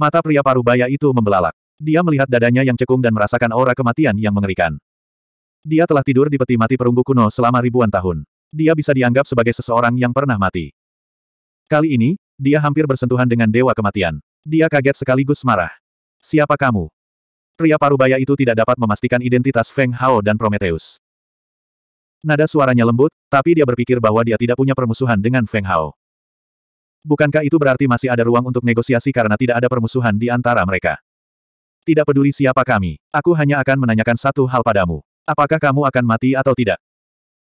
Mata pria parubaya itu membelalak. Dia melihat dadanya yang cekung dan merasakan aura kematian yang mengerikan. Dia telah tidur di peti mati perunggu kuno selama ribuan tahun. Dia bisa dianggap sebagai seseorang yang pernah mati. Kali ini, dia hampir bersentuhan dengan dewa kematian. Dia kaget sekaligus marah. Siapa kamu? Pria parubaya itu tidak dapat memastikan identitas Feng Hao dan Prometheus. Nada suaranya lembut, tapi dia berpikir bahwa dia tidak punya permusuhan dengan Feng Hao. Bukankah itu berarti masih ada ruang untuk negosiasi karena tidak ada permusuhan di antara mereka? Tidak peduli siapa kami, aku hanya akan menanyakan satu hal padamu. Apakah kamu akan mati atau tidak?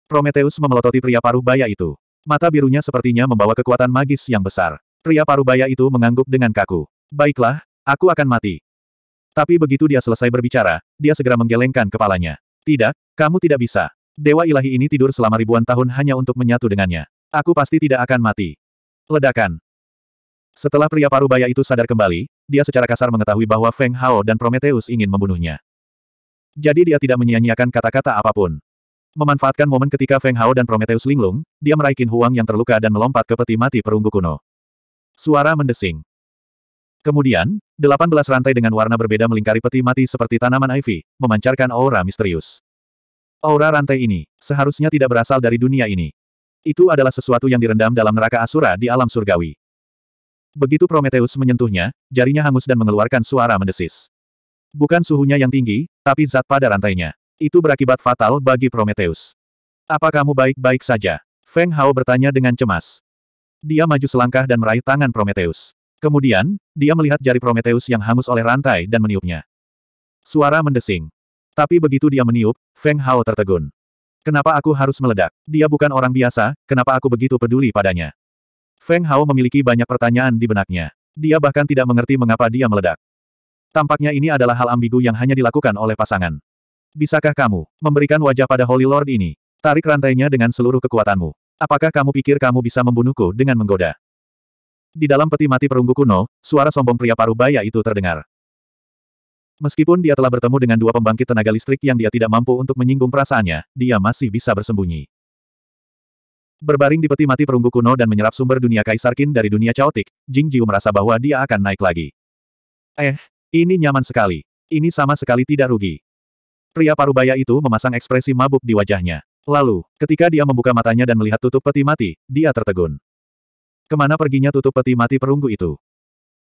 Prometheus memelototi pria paruh baya itu. Mata birunya sepertinya membawa kekuatan magis yang besar. Pria paruh baya itu mengangguk dengan kaku. Baiklah, aku akan mati. Tapi begitu dia selesai berbicara, dia segera menggelengkan kepalanya. Tidak, kamu tidak bisa. Dewa ilahi ini tidur selama ribuan tahun hanya untuk menyatu dengannya. Aku pasti tidak akan mati. Ledakan. Setelah pria paruh baya itu sadar kembali, dia secara kasar mengetahui bahwa Feng Hao dan Prometheus ingin membunuhnya. Jadi dia tidak menyia-nyiakan kata-kata apapun. Memanfaatkan momen ketika Feng Hao dan Prometheus linglung, dia meraih Huang yang terluka dan melompat ke peti mati perunggu kuno. Suara mendesing. Kemudian, 18 rantai dengan warna berbeda melingkari peti mati seperti tanaman ivy, memancarkan aura misterius. Aura rantai ini, seharusnya tidak berasal dari dunia ini. Itu adalah sesuatu yang direndam dalam neraka Asura di alam surgawi. Begitu Prometheus menyentuhnya, jarinya hangus dan mengeluarkan suara mendesis. Bukan suhunya yang tinggi, tapi zat pada rantainya. Itu berakibat fatal bagi Prometheus. Apa kamu baik-baik saja? Feng Hao bertanya dengan cemas. Dia maju selangkah dan meraih tangan Prometheus. Kemudian, dia melihat jari Prometheus yang hangus oleh rantai dan meniupnya. Suara mendesing. Tapi begitu dia meniup, Feng Hao tertegun. Kenapa aku harus meledak? Dia bukan orang biasa, kenapa aku begitu peduli padanya? Feng Hao memiliki banyak pertanyaan di benaknya. Dia bahkan tidak mengerti mengapa dia meledak. Tampaknya ini adalah hal ambigu yang hanya dilakukan oleh pasangan. Bisakah kamu memberikan wajah pada Holy Lord ini? Tarik rantainya dengan seluruh kekuatanmu. Apakah kamu pikir kamu bisa membunuhku dengan menggoda? Di dalam peti mati perunggu kuno, suara sombong pria paruh baya itu terdengar. Meskipun dia telah bertemu dengan dua pembangkit tenaga listrik yang dia tidak mampu untuk menyinggung perasaannya, dia masih bisa bersembunyi. Berbaring di peti mati perunggu kuno dan menyerap sumber dunia kaisarkin dari dunia caotik, Jing Jiu merasa bahwa dia akan naik lagi. Eh, ini nyaman sekali. Ini sama sekali tidak rugi. Pria parubaya itu memasang ekspresi mabuk di wajahnya. Lalu, ketika dia membuka matanya dan melihat tutup peti mati, dia tertegun. Kemana perginya tutup peti mati perunggu itu?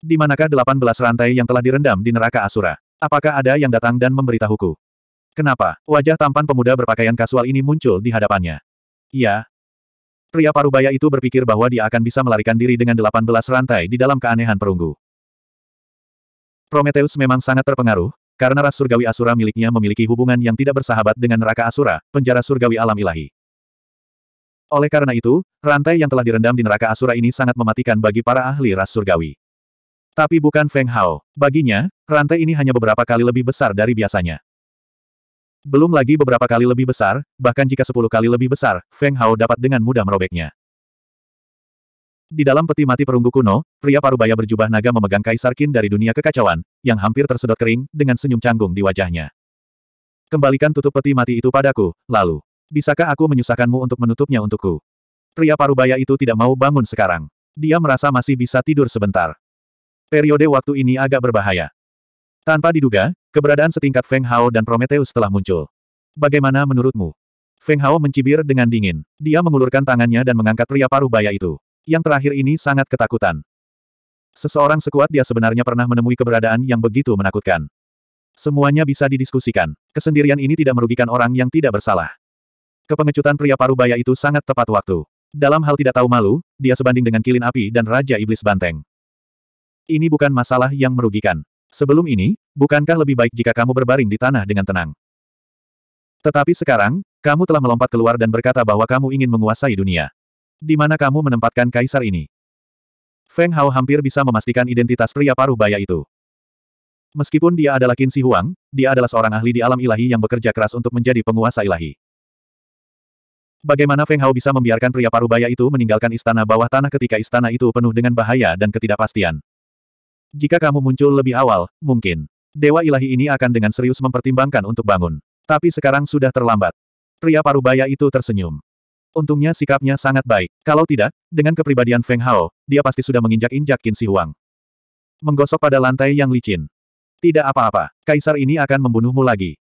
Di manakah belas rantai yang telah direndam di neraka Asura? Apakah ada yang datang dan memberitahuku? Kenapa? Wajah tampan pemuda berpakaian kasual ini muncul di hadapannya. Iya. Pria parubaya itu berpikir bahwa dia akan bisa melarikan diri dengan delapan belas rantai di dalam keanehan perunggu. Prometheus memang sangat terpengaruh, karena ras surgawi Asura miliknya memiliki hubungan yang tidak bersahabat dengan neraka Asura, penjara surgawi alam ilahi. Oleh karena itu, rantai yang telah direndam di neraka Asura ini sangat mematikan bagi para ahli ras surgawi. Tapi bukan Feng Hao. Baginya, rantai ini hanya beberapa kali lebih besar dari biasanya. Belum lagi beberapa kali lebih besar, bahkan jika sepuluh kali lebih besar, Feng Hao dapat dengan mudah merobeknya. Di dalam peti mati perunggu kuno, pria parubaya berjubah naga memegang kaisar kin dari dunia kekacauan, yang hampir tersedot kering, dengan senyum canggung di wajahnya. Kembalikan tutup peti mati itu padaku, lalu. Bisakah aku menyusahkanmu untuk menutupnya untukku? Pria parubaya itu tidak mau bangun sekarang. Dia merasa masih bisa tidur sebentar periode waktu ini agak berbahaya. Tanpa diduga, keberadaan setingkat Feng Hao dan Prometheus telah muncul. Bagaimana menurutmu? Feng Hao mencibir dengan dingin. Dia mengulurkan tangannya dan mengangkat pria paruh baya itu. Yang terakhir ini sangat ketakutan. Seseorang sekuat dia sebenarnya pernah menemui keberadaan yang begitu menakutkan. Semuanya bisa didiskusikan. Kesendirian ini tidak merugikan orang yang tidak bersalah. Kepengecutan pria paruh baya itu sangat tepat waktu. Dalam hal tidak tahu malu, dia sebanding dengan kilin api dan Raja Iblis Banteng. Ini bukan masalah yang merugikan. Sebelum ini, bukankah lebih baik jika kamu berbaring di tanah dengan tenang? Tetapi sekarang, kamu telah melompat keluar dan berkata bahwa kamu ingin menguasai dunia. Di mana kamu menempatkan kaisar ini? Feng Hao hampir bisa memastikan identitas pria paruh baya itu. Meskipun dia adalah Qin Si Huang, dia adalah seorang ahli di alam ilahi yang bekerja keras untuk menjadi penguasa ilahi. Bagaimana Feng Hao bisa membiarkan pria paruh baya itu meninggalkan istana bawah tanah ketika istana itu penuh dengan bahaya dan ketidakpastian? Jika kamu muncul lebih awal, mungkin Dewa Ilahi ini akan dengan serius mempertimbangkan untuk bangun. Tapi sekarang sudah terlambat. Pria parubaya itu tersenyum. Untungnya sikapnya sangat baik. Kalau tidak, dengan kepribadian Feng Hao, dia pasti sudah menginjak-injak Qin Si Huang. Menggosok pada lantai yang licin. Tidak apa-apa, kaisar ini akan membunuhmu lagi.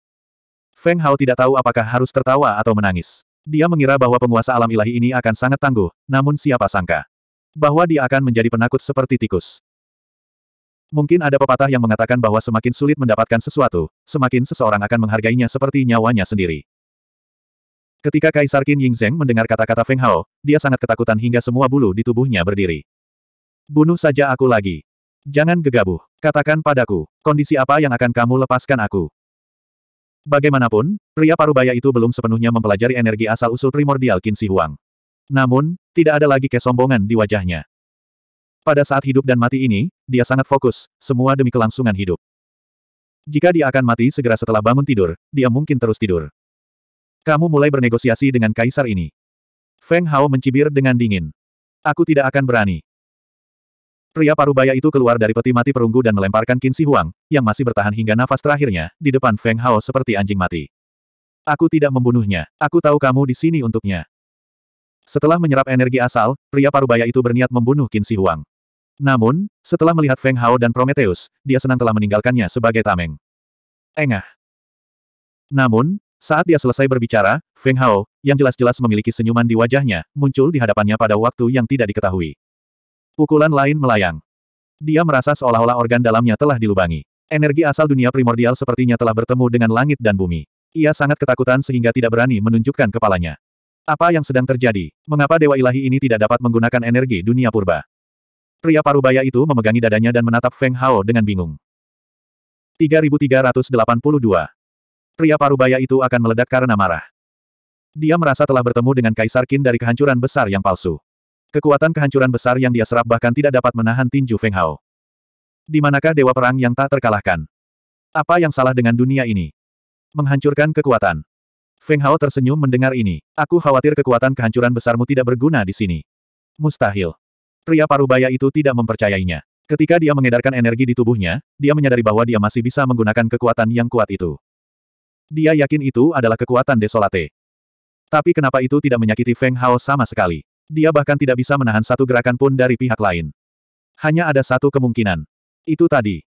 Feng Hao tidak tahu apakah harus tertawa atau menangis. Dia mengira bahwa penguasa alam ilahi ini akan sangat tangguh, namun siapa sangka. Bahwa dia akan menjadi penakut seperti tikus. Mungkin ada pepatah yang mengatakan bahwa semakin sulit mendapatkan sesuatu, semakin seseorang akan menghargainya seperti nyawanya sendiri. Ketika Kaisar Qin Ying Zheng mendengar kata-kata Feng Hao, dia sangat ketakutan hingga semua bulu di tubuhnya berdiri. Bunuh saja aku lagi. Jangan gegabah. Katakan padaku, kondisi apa yang akan kamu lepaskan aku? Bagaimanapun, pria parubaya itu belum sepenuhnya mempelajari energi asal-usul primordial Qin Si Huang. Namun, tidak ada lagi kesombongan di wajahnya. Pada saat hidup dan mati ini, dia sangat fokus, semua demi kelangsungan hidup. Jika dia akan mati segera setelah bangun tidur, dia mungkin terus tidur. Kamu mulai bernegosiasi dengan kaisar ini. Feng Hao mencibir dengan dingin. Aku tidak akan berani. Pria parubaya itu keluar dari peti mati perunggu dan melemparkan Qin Shi Huang, yang masih bertahan hingga nafas terakhirnya, di depan Feng Hao seperti anjing mati. Aku tidak membunuhnya. Aku tahu kamu di sini untuknya. Setelah menyerap energi asal, pria parubaya itu berniat membunuh Qin Shi Huang. Namun, setelah melihat Feng Hao dan Prometheus, dia senang telah meninggalkannya sebagai tameng. Engah. Namun, saat dia selesai berbicara, Feng Hao, yang jelas-jelas memiliki senyuman di wajahnya, muncul di hadapannya pada waktu yang tidak diketahui. Pukulan lain melayang. Dia merasa seolah-olah organ dalamnya telah dilubangi. Energi asal dunia primordial sepertinya telah bertemu dengan langit dan bumi. Ia sangat ketakutan sehingga tidak berani menunjukkan kepalanya. Apa yang sedang terjadi? Mengapa Dewa Ilahi ini tidak dapat menggunakan energi dunia purba? Pria parubaya itu memegangi dadanya dan menatap Feng Hao dengan bingung. 3382. Pria parubaya itu akan meledak karena marah. Dia merasa telah bertemu dengan Kaisar Qin dari kehancuran besar yang palsu. Kekuatan kehancuran besar yang dia serap bahkan tidak dapat menahan tinju Feng Hao. Di manakah dewa perang yang tak terkalahkan? Apa yang salah dengan dunia ini? Menghancurkan kekuatan. Feng Hao tersenyum mendengar ini. Aku khawatir kekuatan kehancuran besarmu tidak berguna di sini. Mustahil. Pria parubaya itu tidak mempercayainya. Ketika dia mengedarkan energi di tubuhnya, dia menyadari bahwa dia masih bisa menggunakan kekuatan yang kuat itu. Dia yakin itu adalah kekuatan desolate. Tapi kenapa itu tidak menyakiti Feng Hao sama sekali? Dia bahkan tidak bisa menahan satu gerakan pun dari pihak lain. Hanya ada satu kemungkinan. Itu tadi.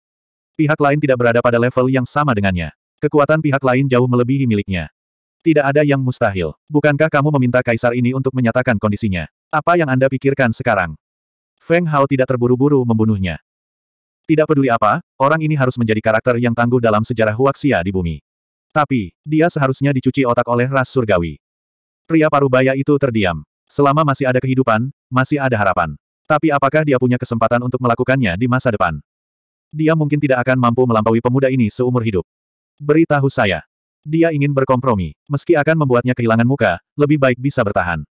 Pihak lain tidak berada pada level yang sama dengannya. Kekuatan pihak lain jauh melebihi miliknya. Tidak ada yang mustahil. Bukankah kamu meminta kaisar ini untuk menyatakan kondisinya? Apa yang Anda pikirkan sekarang? Feng Hao tidak terburu-buru membunuhnya. Tidak peduli apa, orang ini harus menjadi karakter yang tangguh dalam sejarah Huaxia di bumi. Tapi, dia seharusnya dicuci otak oleh ras surgawi. Pria parubaya itu terdiam. Selama masih ada kehidupan, masih ada harapan. Tapi apakah dia punya kesempatan untuk melakukannya di masa depan? Dia mungkin tidak akan mampu melampaui pemuda ini seumur hidup. Beritahu saya. Dia ingin berkompromi. Meski akan membuatnya kehilangan muka, lebih baik bisa bertahan.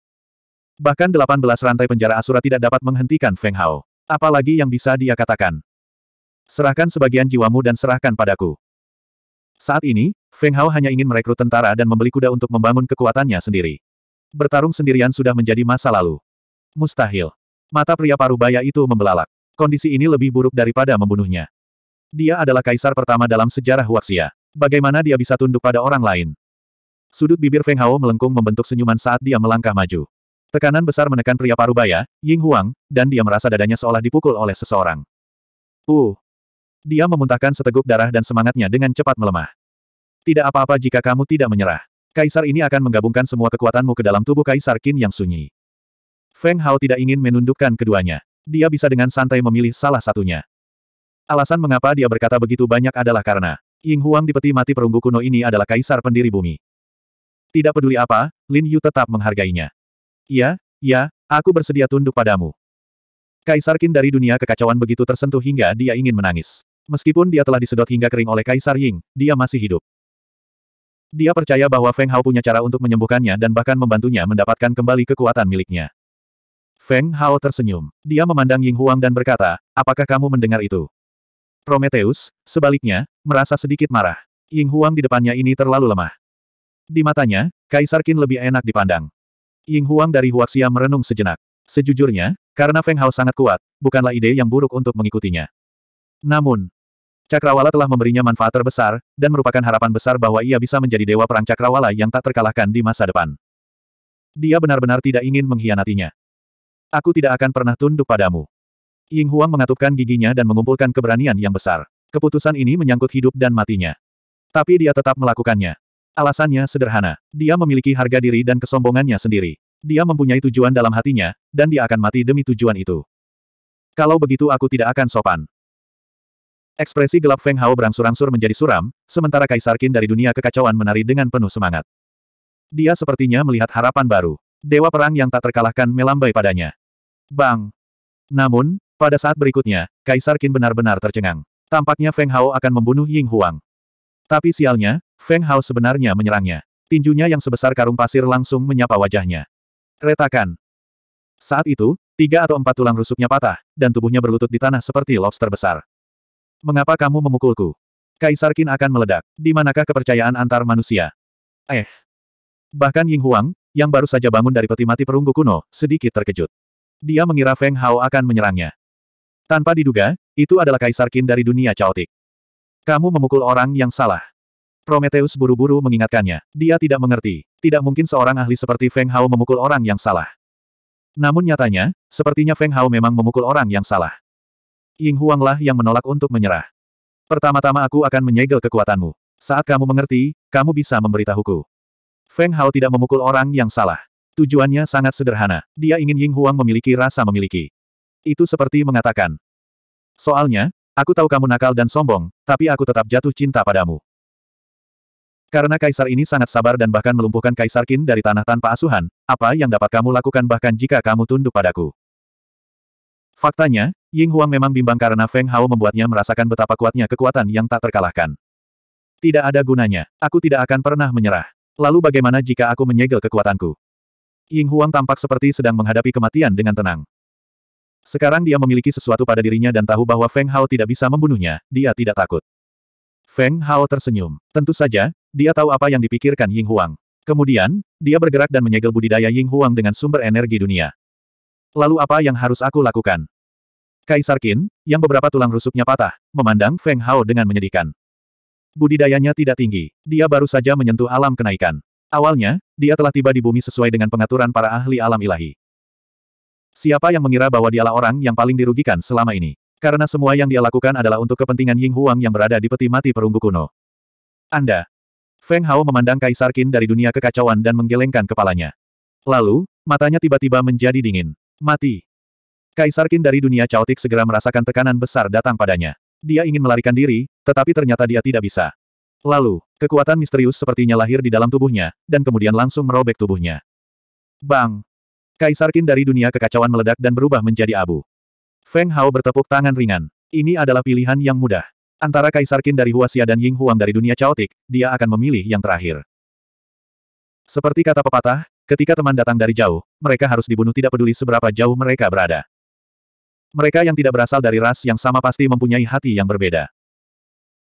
Bahkan 18 rantai penjara Asura tidak dapat menghentikan Feng Hao. Apalagi yang bisa dia katakan. Serahkan sebagian jiwamu dan serahkan padaku. Saat ini, Feng Hao hanya ingin merekrut tentara dan membeli kuda untuk membangun kekuatannya sendiri. Bertarung sendirian sudah menjadi masa lalu. Mustahil. Mata pria parubaya itu membelalak. Kondisi ini lebih buruk daripada membunuhnya. Dia adalah kaisar pertama dalam sejarah Huaxia. Bagaimana dia bisa tunduk pada orang lain? Sudut bibir Feng Hao melengkung membentuk senyuman saat dia melangkah maju. Tekanan besar menekan pria parubaya, Ying Huang, dan dia merasa dadanya seolah dipukul oleh seseorang. Uh! Dia memuntahkan seteguk darah dan semangatnya dengan cepat melemah. Tidak apa-apa jika kamu tidak menyerah. Kaisar ini akan menggabungkan semua kekuatanmu ke dalam tubuh Kaisar Qin yang sunyi. Feng Hao tidak ingin menundukkan keduanya. Dia bisa dengan santai memilih salah satunya. Alasan mengapa dia berkata begitu banyak adalah karena Ying Huang di peti mati perunggu kuno ini adalah kaisar pendiri bumi. Tidak peduli apa, Lin Yu tetap menghargainya. Ya, ya, aku bersedia tunduk padamu. Kaisar Qin dari dunia kekacauan begitu tersentuh hingga dia ingin menangis. Meskipun dia telah disedot hingga kering oleh Kaisar Ying, dia masih hidup. Dia percaya bahwa Feng Hao punya cara untuk menyembuhkannya dan bahkan membantunya mendapatkan kembali kekuatan miliknya. Feng Hao tersenyum. Dia memandang Ying Huang dan berkata, apakah kamu mendengar itu? Prometheus, sebaliknya, merasa sedikit marah. Ying Huang di depannya ini terlalu lemah. Di matanya, Kaisar Qin lebih enak dipandang. Ying Huang dari Huaxia merenung sejenak. Sejujurnya, karena Feng Hao sangat kuat, bukanlah ide yang buruk untuk mengikutinya. Namun, Cakrawala telah memberinya manfaat terbesar, dan merupakan harapan besar bahwa ia bisa menjadi dewa perang Cakrawala yang tak terkalahkan di masa depan. Dia benar-benar tidak ingin mengkhianatinya. Aku tidak akan pernah tunduk padamu. Ying Huang mengatupkan giginya dan mengumpulkan keberanian yang besar. Keputusan ini menyangkut hidup dan matinya. Tapi dia tetap melakukannya. Alasannya sederhana, dia memiliki harga diri dan kesombongannya sendiri. Dia mempunyai tujuan dalam hatinya, dan dia akan mati demi tujuan itu. Kalau begitu aku tidak akan sopan. Ekspresi gelap Feng Hao berangsur-angsur menjadi suram, sementara Kaisar Qin dari dunia kekacauan menari dengan penuh semangat. Dia sepertinya melihat harapan baru. Dewa perang yang tak terkalahkan melambai padanya. Bang! Namun, pada saat berikutnya, Kaisar Qin benar-benar tercengang. Tampaknya Feng Hao akan membunuh Ying Huang. Tapi sialnya, Feng Hao sebenarnya menyerangnya. Tinjunya yang sebesar karung pasir langsung menyapa wajahnya. Retakan. Saat itu, tiga atau empat tulang rusuknya patah, dan tubuhnya berlutut di tanah seperti lobster besar. Mengapa kamu memukulku? Kaisar Qin akan meledak. Di manakah kepercayaan antar manusia? Eh. Bahkan Ying Huang, yang baru saja bangun dari peti mati perunggu kuno, sedikit terkejut. Dia mengira Feng Hao akan menyerangnya. Tanpa diduga, itu adalah Kaisar Qin dari dunia caotik. Kamu memukul orang yang salah. Prometheus buru-buru mengingatkannya. Dia tidak mengerti. Tidak mungkin seorang ahli seperti Feng Hao memukul orang yang salah. Namun nyatanya, sepertinya Feng Hao memang memukul orang yang salah. Ying Huanglah yang menolak untuk menyerah. Pertama-tama aku akan menyegel kekuatanmu. Saat kamu mengerti, kamu bisa memberitahuku. Feng Hao tidak memukul orang yang salah. Tujuannya sangat sederhana. Dia ingin Ying Huang memiliki rasa memiliki. Itu seperti mengatakan. Soalnya, Aku tahu kamu nakal dan sombong, tapi aku tetap jatuh cinta padamu. Karena kaisar ini sangat sabar dan bahkan melumpuhkan kaisar Qin dari tanah tanpa asuhan, apa yang dapat kamu lakukan bahkan jika kamu tunduk padaku? Faktanya, Ying Huang memang bimbang karena Feng Hao membuatnya merasakan betapa kuatnya kekuatan yang tak terkalahkan. Tidak ada gunanya, aku tidak akan pernah menyerah. Lalu bagaimana jika aku menyegel kekuatanku? Ying Huang tampak seperti sedang menghadapi kematian dengan tenang. Sekarang dia memiliki sesuatu pada dirinya dan tahu bahwa Feng Hao tidak bisa membunuhnya, dia tidak takut. Feng Hao tersenyum. Tentu saja, dia tahu apa yang dipikirkan Ying Huang. Kemudian, dia bergerak dan menyegel budidaya Ying Huang dengan sumber energi dunia. Lalu apa yang harus aku lakukan? Kaisar Qin, yang beberapa tulang rusuknya patah, memandang Feng Hao dengan menyedihkan. Budidayanya tidak tinggi. Dia baru saja menyentuh alam kenaikan. Awalnya, dia telah tiba di bumi sesuai dengan pengaturan para ahli alam ilahi. Siapa yang mengira bahwa dialah orang yang paling dirugikan selama ini? Karena semua yang dia lakukan adalah untuk kepentingan Ying Huang yang berada di peti mati perunggu kuno. Anda. Feng Hao memandang Kaisar Qin dari dunia kekacauan dan menggelengkan kepalanya. Lalu, matanya tiba-tiba menjadi dingin. Mati. Kaisar Qin dari dunia caotik segera merasakan tekanan besar datang padanya. Dia ingin melarikan diri, tetapi ternyata dia tidak bisa. Lalu, kekuatan misterius sepertinya lahir di dalam tubuhnya, dan kemudian langsung merobek tubuhnya. Bang! Kaisar Qin dari dunia kekacauan meledak dan berubah menjadi abu. Feng Hao bertepuk tangan ringan. Ini adalah pilihan yang mudah. Antara Kaisar Qin dari Huaxia dan Ying Huang dari dunia caotik, dia akan memilih yang terakhir. Seperti kata pepatah, ketika teman datang dari jauh, mereka harus dibunuh tidak peduli seberapa jauh mereka berada. Mereka yang tidak berasal dari ras yang sama pasti mempunyai hati yang berbeda.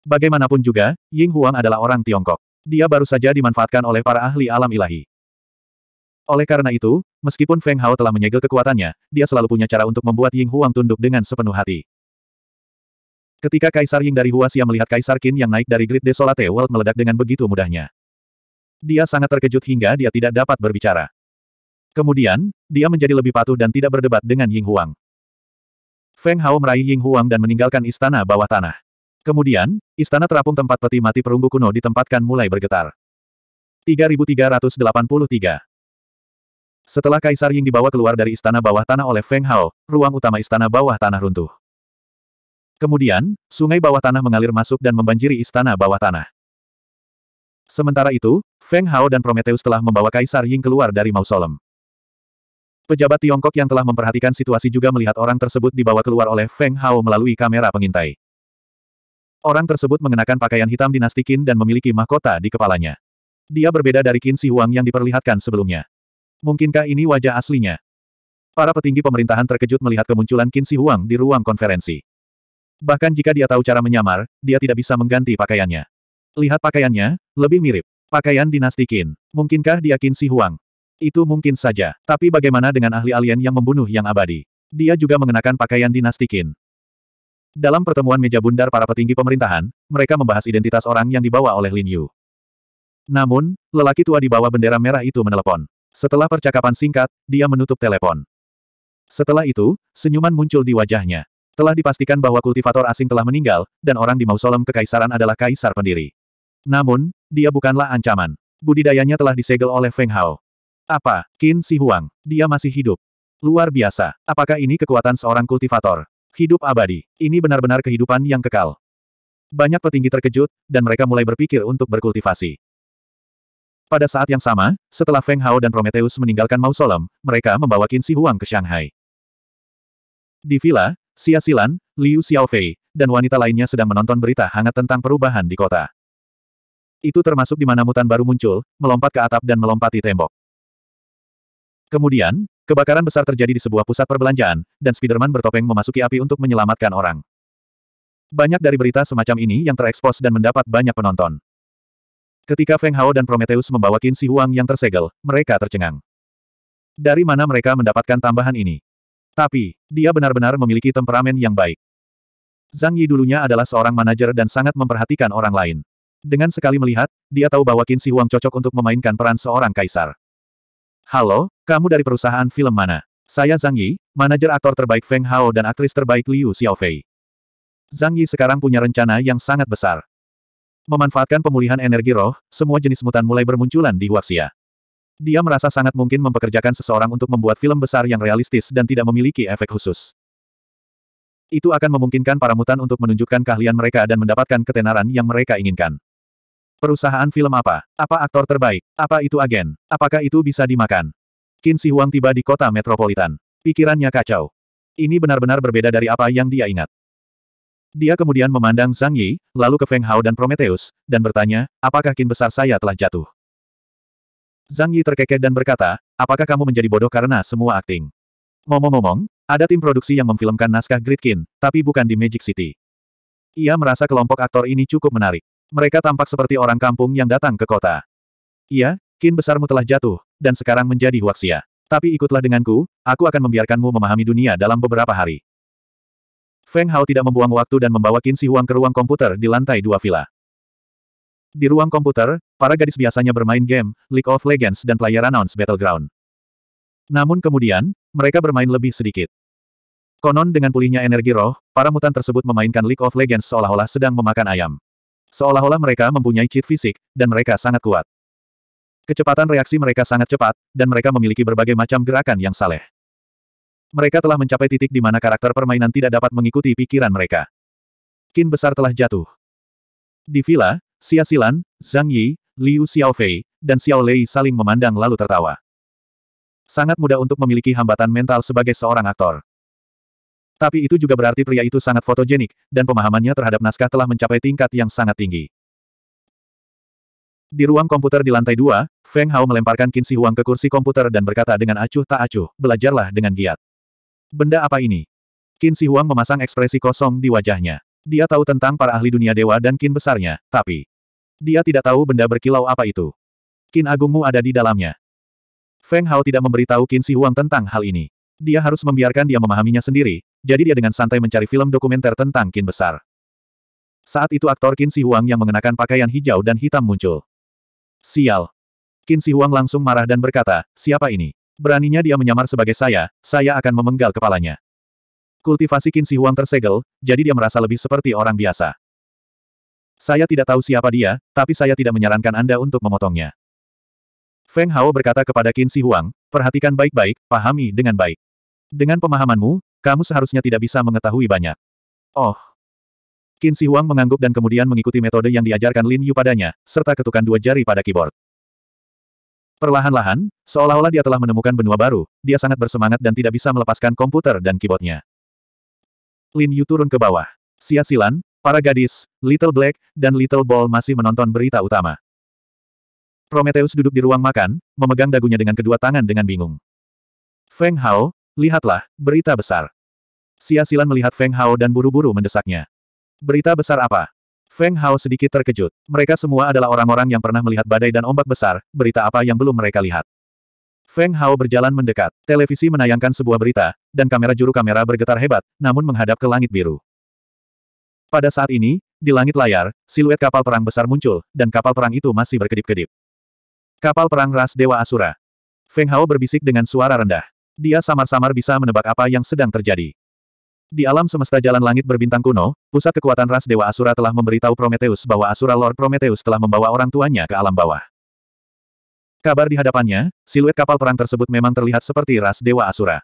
Bagaimanapun juga, Ying Huang adalah orang Tiongkok. Dia baru saja dimanfaatkan oleh para ahli alam ilahi. Oleh karena itu, meskipun Feng Hao telah menyegel kekuatannya, dia selalu punya cara untuk membuat Ying Huang tunduk dengan sepenuh hati. Ketika Kaisar Ying dari Huasia melihat Kaisar Qin yang naik dari Great Desolate World meledak dengan begitu mudahnya. Dia sangat terkejut hingga dia tidak dapat berbicara. Kemudian, dia menjadi lebih patuh dan tidak berdebat dengan Ying Huang. Feng Hao meraih Ying Huang dan meninggalkan istana bawah tanah. Kemudian, istana terapung tempat peti mati perunggu kuno ditempatkan mulai bergetar. 3383 setelah Kaisar Ying dibawa keluar dari istana bawah tanah oleh Feng Hao, ruang utama istana bawah tanah runtuh. Kemudian, sungai bawah tanah mengalir masuk dan membanjiri istana bawah tanah. Sementara itu, Feng Hao dan Prometheus telah membawa Kaisar Ying keluar dari mausolem. Pejabat Tiongkok yang telah memperhatikan situasi juga melihat orang tersebut dibawa keluar oleh Feng Hao melalui kamera pengintai. Orang tersebut mengenakan pakaian hitam dinasti Qin dan memiliki mahkota di kepalanya. Dia berbeda dari Qin Shi Huang yang diperlihatkan sebelumnya. Mungkinkah ini wajah aslinya? Para petinggi pemerintahan terkejut melihat kemunculan Qin Shi Huang di ruang konferensi. Bahkan jika dia tahu cara menyamar, dia tidak bisa mengganti pakaiannya. Lihat pakaiannya, lebih mirip. Pakaian dinasti Qin. Mungkinkah dia Qin Shi Huang? Itu mungkin saja. Tapi bagaimana dengan ahli alien yang membunuh yang abadi? Dia juga mengenakan pakaian dinasti Qin. Dalam pertemuan meja bundar para petinggi pemerintahan, mereka membahas identitas orang yang dibawa oleh Lin Yu. Namun, lelaki tua di bawah bendera merah itu menelepon. Setelah percakapan singkat, dia menutup telepon. Setelah itu, senyuman muncul di wajahnya. Telah dipastikan bahwa kultivator asing telah meninggal, dan orang di mausoleum kekaisaran adalah kaisar pendiri. Namun, dia bukanlah ancaman. Budidayanya telah disegel oleh Feng Hao. Apa, Qin Si Huang, dia masih hidup. Luar biasa, apakah ini kekuatan seorang kultivator? Hidup abadi, ini benar-benar kehidupan yang kekal. Banyak petinggi terkejut, dan mereka mulai berpikir untuk berkultivasi. Pada saat yang sama, setelah Feng Hao dan Prometheus meninggalkan mausoleum, mereka membawa Qin Si Huang ke Shanghai. Di villa, Xia Silan, Liu Xiaofei, dan wanita lainnya sedang menonton berita hangat tentang perubahan di kota. Itu termasuk di mana mutan baru muncul, melompat ke atap dan melompati tembok. Kemudian, kebakaran besar terjadi di sebuah pusat perbelanjaan, dan Spiderman bertopeng memasuki api untuk menyelamatkan orang. Banyak dari berita semacam ini yang terekspos dan mendapat banyak penonton. Ketika Feng Hao dan Prometheus membawa Qin Si Huang yang tersegel, mereka tercengang. Dari mana mereka mendapatkan tambahan ini? Tapi, dia benar-benar memiliki temperamen yang baik. Zhang Yi dulunya adalah seorang manajer dan sangat memperhatikan orang lain. Dengan sekali melihat, dia tahu bahwa Qin Si Huang cocok untuk memainkan peran seorang kaisar. Halo, kamu dari perusahaan film mana? Saya Zhang Yi, manajer aktor terbaik Feng Hao dan aktris terbaik Liu Xiaofei. Zhang Yi sekarang punya rencana yang sangat besar. Memanfaatkan pemulihan energi roh, semua jenis mutan mulai bermunculan di Huaxia. Dia merasa sangat mungkin mempekerjakan seseorang untuk membuat film besar yang realistis dan tidak memiliki efek khusus. Itu akan memungkinkan para mutan untuk menunjukkan keahlian mereka dan mendapatkan ketenaran yang mereka inginkan. Perusahaan film apa? Apa aktor terbaik? Apa itu agen? Apakah itu bisa dimakan? Qin Huang tiba di kota metropolitan. Pikirannya kacau. Ini benar-benar berbeda dari apa yang dia ingat. Dia kemudian memandang Zhang Yi, lalu ke Feng Hao dan Prometheus, dan bertanya, apakah kin besar saya telah jatuh? Zhang Yi terkekeh dan berkata, apakah kamu menjadi bodoh karena semua akting? Ngomong-ngomong, ada tim produksi yang memfilmkan naskah Great tapi bukan di Magic City. Ia merasa kelompok aktor ini cukup menarik. Mereka tampak seperti orang kampung yang datang ke kota. Iya, kin besarmu telah jatuh, dan sekarang menjadi huaxia. Tapi ikutlah denganku, aku akan membiarkanmu memahami dunia dalam beberapa hari. Feng Hao tidak membuang waktu dan membawa Qin Si Huang ke ruang komputer di lantai dua villa. Di ruang komputer, para gadis biasanya bermain game, League of Legends dan Player Announce Battleground. Namun kemudian, mereka bermain lebih sedikit. Konon dengan pulihnya energi roh, para mutan tersebut memainkan League of Legends seolah-olah sedang memakan ayam. Seolah-olah mereka mempunyai cheat fisik, dan mereka sangat kuat. Kecepatan reaksi mereka sangat cepat, dan mereka memiliki berbagai macam gerakan yang saleh. Mereka telah mencapai titik di mana karakter permainan tidak dapat mengikuti pikiran mereka. Kin besar telah jatuh. Di villa, Xia Silan, Zhang Yi, Liu Xiaofei, dan Xiao Lei saling memandang lalu tertawa. Sangat mudah untuk memiliki hambatan mental sebagai seorang aktor. Tapi itu juga berarti pria itu sangat fotogenik, dan pemahamannya terhadap naskah telah mencapai tingkat yang sangat tinggi. Di ruang komputer di lantai dua, Feng Hao melemparkan Qin Si Huang ke kursi komputer dan berkata dengan acuh tak acuh, belajarlah dengan giat. Benda apa ini? Qin Si Huang memasang ekspresi kosong di wajahnya. Dia tahu tentang para ahli dunia dewa dan Qin besarnya, tapi dia tidak tahu benda berkilau apa itu. Qin agungmu ada di dalamnya. Feng Hao tidak memberitahu Qin Si Huang tentang hal ini. Dia harus membiarkan dia memahaminya sendiri, jadi dia dengan santai mencari film dokumenter tentang Qin besar. Saat itu aktor Qin Si Huang yang mengenakan pakaian hijau dan hitam muncul. Sial. Qin Si Huang langsung marah dan berkata, siapa ini? Beraninya dia menyamar sebagai saya, saya akan memenggal kepalanya. Kultivasi Qin Shi Huang tersegel, jadi dia merasa lebih seperti orang biasa. Saya tidak tahu siapa dia, tapi saya tidak menyarankan Anda untuk memotongnya. Feng Hao berkata kepada Qin Shi Huang, perhatikan baik-baik, pahami dengan baik. Dengan pemahamanmu, kamu seharusnya tidak bisa mengetahui banyak. Oh. Qin Shi Huang mengangguk dan kemudian mengikuti metode yang diajarkan Lin Yu padanya, serta ketukan dua jari pada keyboard. Perlahan-lahan, seolah-olah dia telah menemukan benua baru, dia sangat bersemangat dan tidak bisa melepaskan komputer dan keyboardnya. Lin Yu turun ke bawah. Sia-silan, para gadis, Little Black, dan Little Ball masih menonton berita utama. Prometheus duduk di ruang makan, memegang dagunya dengan kedua tangan dengan bingung. Feng Hao, lihatlah, berita besar. Sia-silan melihat Feng Hao dan buru-buru mendesaknya. Berita besar apa? Feng Hao sedikit terkejut. Mereka semua adalah orang-orang yang pernah melihat badai dan ombak besar, berita apa yang belum mereka lihat. Feng Hao berjalan mendekat, televisi menayangkan sebuah berita, dan kamera juru kamera bergetar hebat, namun menghadap ke langit biru. Pada saat ini, di langit layar, siluet kapal perang besar muncul, dan kapal perang itu masih berkedip-kedip. Kapal perang ras Dewa Asura. Feng Hao berbisik dengan suara rendah. Dia samar-samar bisa menebak apa yang sedang terjadi. Di alam semesta jalan langit berbintang kuno, pusat kekuatan ras Dewa Asura telah memberitahu Prometheus bahwa Asura Lord Prometheus telah membawa orang tuanya ke alam bawah. Kabar di hadapannya, siluet kapal perang tersebut memang terlihat seperti ras Dewa Asura.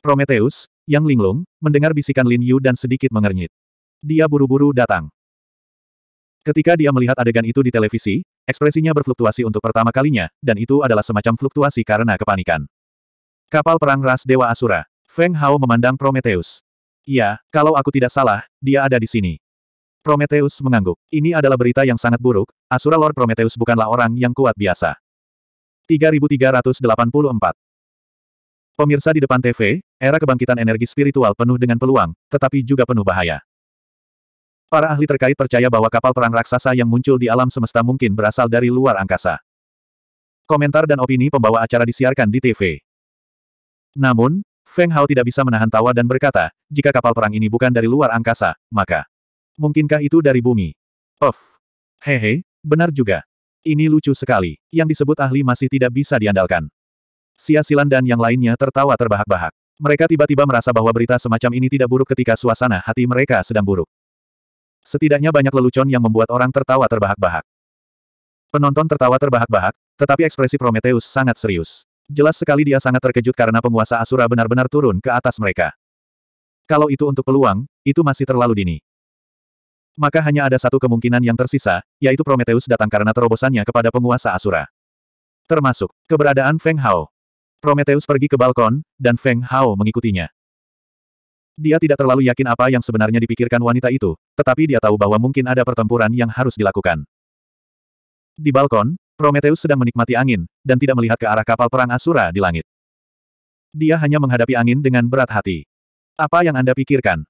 Prometheus, yang linglung, mendengar bisikan Lin Yu dan sedikit mengernyit. Dia buru-buru datang. Ketika dia melihat adegan itu di televisi, ekspresinya berfluktuasi untuk pertama kalinya, dan itu adalah semacam fluktuasi karena kepanikan. Kapal perang ras Dewa Asura. Feng Hao memandang Prometheus. Ya, kalau aku tidak salah, dia ada di sini. Prometheus mengangguk. Ini adalah berita yang sangat buruk, Asura Lord Prometheus bukanlah orang yang kuat biasa. 3384 Pemirsa di depan TV, era kebangkitan energi spiritual penuh dengan peluang, tetapi juga penuh bahaya. Para ahli terkait percaya bahwa kapal perang raksasa yang muncul di alam semesta mungkin berasal dari luar angkasa. Komentar dan opini pembawa acara disiarkan di TV. Namun, Feng Hao tidak bisa menahan tawa dan berkata, jika kapal perang ini bukan dari luar angkasa, maka... Mungkinkah itu dari bumi? Of. Hehe, benar juga. Ini lucu sekali, yang disebut ahli masih tidak bisa diandalkan. Sia Silan dan yang lainnya tertawa terbahak-bahak. Mereka tiba-tiba merasa bahwa berita semacam ini tidak buruk ketika suasana hati mereka sedang buruk. Setidaknya banyak lelucon yang membuat orang tertawa terbahak-bahak. Penonton tertawa terbahak-bahak, tetapi ekspresi Prometheus sangat serius. Jelas sekali dia sangat terkejut karena penguasa Asura benar-benar turun ke atas mereka. Kalau itu untuk peluang, itu masih terlalu dini. Maka hanya ada satu kemungkinan yang tersisa, yaitu Prometheus datang karena terobosannya kepada penguasa Asura. Termasuk, keberadaan Feng Hao. Prometheus pergi ke balkon, dan Feng Hao mengikutinya. Dia tidak terlalu yakin apa yang sebenarnya dipikirkan wanita itu, tetapi dia tahu bahwa mungkin ada pertempuran yang harus dilakukan. Di balkon, Prometheus sedang menikmati angin, dan tidak melihat ke arah kapal perang Asura di langit. Dia hanya menghadapi angin dengan berat hati. Apa yang Anda pikirkan?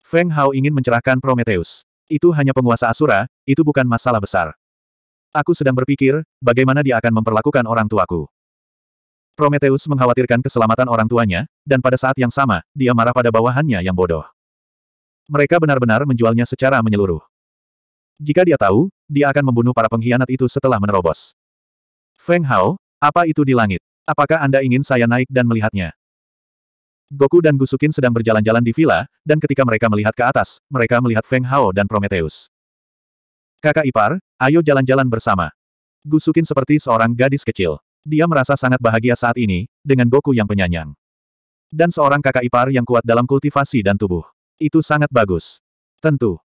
Feng Hao ingin mencerahkan Prometheus. Itu hanya penguasa Asura, itu bukan masalah besar. Aku sedang berpikir, bagaimana dia akan memperlakukan orang tuaku. Prometheus mengkhawatirkan keselamatan orang tuanya, dan pada saat yang sama, dia marah pada bawahannya yang bodoh. Mereka benar-benar menjualnya secara menyeluruh. Jika dia tahu, dia akan membunuh para pengkhianat itu setelah menerobos. Feng Hao, apa itu di langit? Apakah Anda ingin saya naik dan melihatnya? Goku dan Gusukin sedang berjalan-jalan di villa, dan ketika mereka melihat ke atas, mereka melihat Feng Hao dan Prometheus. Kakak ipar, ayo jalan-jalan bersama. Gusukin seperti seorang gadis kecil. Dia merasa sangat bahagia saat ini, dengan Goku yang penyanyang. Dan seorang kakak ipar yang kuat dalam kultivasi dan tubuh. Itu sangat bagus. Tentu.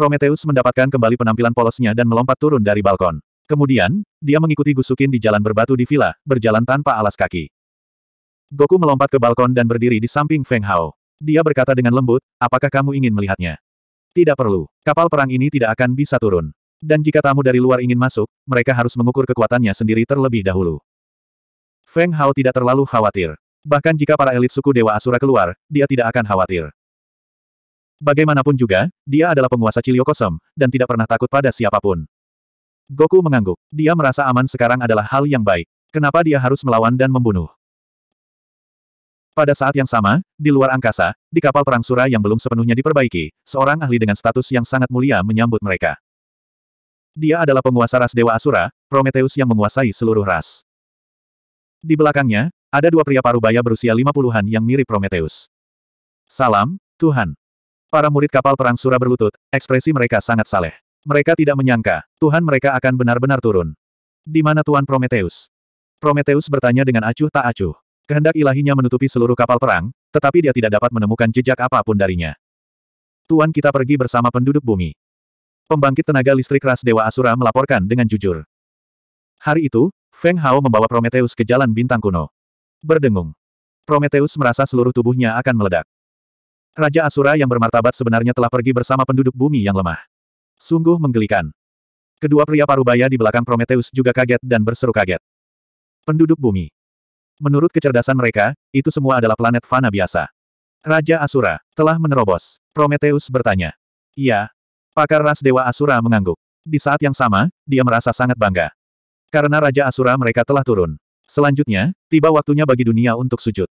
Prometheus mendapatkan kembali penampilan polosnya dan melompat turun dari balkon. Kemudian, dia mengikuti Gusukin di jalan berbatu di villa, berjalan tanpa alas kaki. Goku melompat ke balkon dan berdiri di samping Feng Hao. Dia berkata dengan lembut, apakah kamu ingin melihatnya? Tidak perlu. Kapal perang ini tidak akan bisa turun. Dan jika tamu dari luar ingin masuk, mereka harus mengukur kekuatannya sendiri terlebih dahulu. Feng Hao tidak terlalu khawatir. Bahkan jika para elit suku Dewa Asura keluar, dia tidak akan khawatir. Bagaimanapun juga, dia adalah penguasa Cilio Kosem, dan tidak pernah takut pada siapapun. Goku mengangguk. Dia merasa aman sekarang adalah hal yang baik. Kenapa dia harus melawan dan membunuh? Pada saat yang sama, di luar angkasa, di kapal perang Sura yang belum sepenuhnya diperbaiki, seorang ahli dengan status yang sangat mulia menyambut mereka. Dia adalah penguasa ras Dewa Asura, Prometheus yang menguasai seluruh ras. Di belakangnya, ada dua pria parubaya berusia lima puluhan yang mirip Prometheus. Salam, Tuhan. Para murid kapal perang Sura berlutut, ekspresi mereka sangat saleh. Mereka tidak menyangka, Tuhan mereka akan benar-benar turun. Di mana Tuan Prometheus? Prometheus bertanya dengan acuh tak acuh. Kehendak ilahinya menutupi seluruh kapal perang, tetapi dia tidak dapat menemukan jejak apapun darinya. Tuan, kita pergi bersama penduduk bumi. Pembangkit tenaga listrik ras Dewa Asura melaporkan dengan jujur. Hari itu, Feng Hao membawa Prometheus ke jalan bintang kuno. Berdengung. Prometheus merasa seluruh tubuhnya akan meledak. Raja Asura yang bermartabat sebenarnya telah pergi bersama penduduk bumi yang lemah. Sungguh menggelikan. Kedua pria parubaya di belakang Prometheus juga kaget dan berseru kaget. Penduduk bumi. Menurut kecerdasan mereka, itu semua adalah planet fana biasa. Raja Asura, telah menerobos. Prometheus bertanya. Iya. Pakar ras Dewa Asura mengangguk. Di saat yang sama, dia merasa sangat bangga. Karena Raja Asura mereka telah turun. Selanjutnya, tiba waktunya bagi dunia untuk sujud.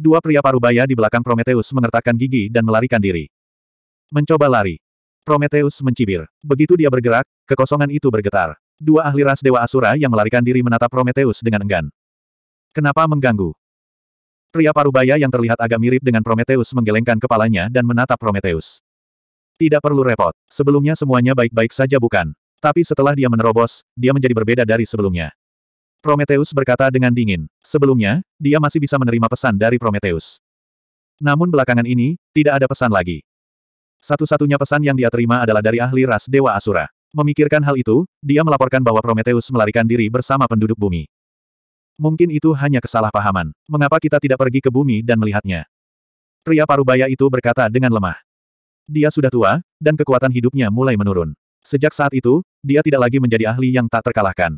Dua pria parubaya di belakang Prometheus mengertakkan gigi dan melarikan diri. Mencoba lari. Prometheus mencibir. Begitu dia bergerak, kekosongan itu bergetar. Dua ahli ras Dewa Asura yang melarikan diri menatap Prometheus dengan enggan. Kenapa mengganggu? Pria parubaya yang terlihat agak mirip dengan Prometheus menggelengkan kepalanya dan menatap Prometheus. Tidak perlu repot. Sebelumnya semuanya baik-baik saja bukan? Tapi setelah dia menerobos, dia menjadi berbeda dari sebelumnya. Prometheus berkata dengan dingin. Sebelumnya, dia masih bisa menerima pesan dari Prometheus. Namun belakangan ini, tidak ada pesan lagi. Satu-satunya pesan yang dia terima adalah dari ahli ras Dewa Asura. Memikirkan hal itu, dia melaporkan bahwa Prometheus melarikan diri bersama penduduk bumi. Mungkin itu hanya kesalahpahaman. Mengapa kita tidak pergi ke bumi dan melihatnya? Pria parubaya itu berkata dengan lemah. Dia sudah tua, dan kekuatan hidupnya mulai menurun. Sejak saat itu, dia tidak lagi menjadi ahli yang tak terkalahkan.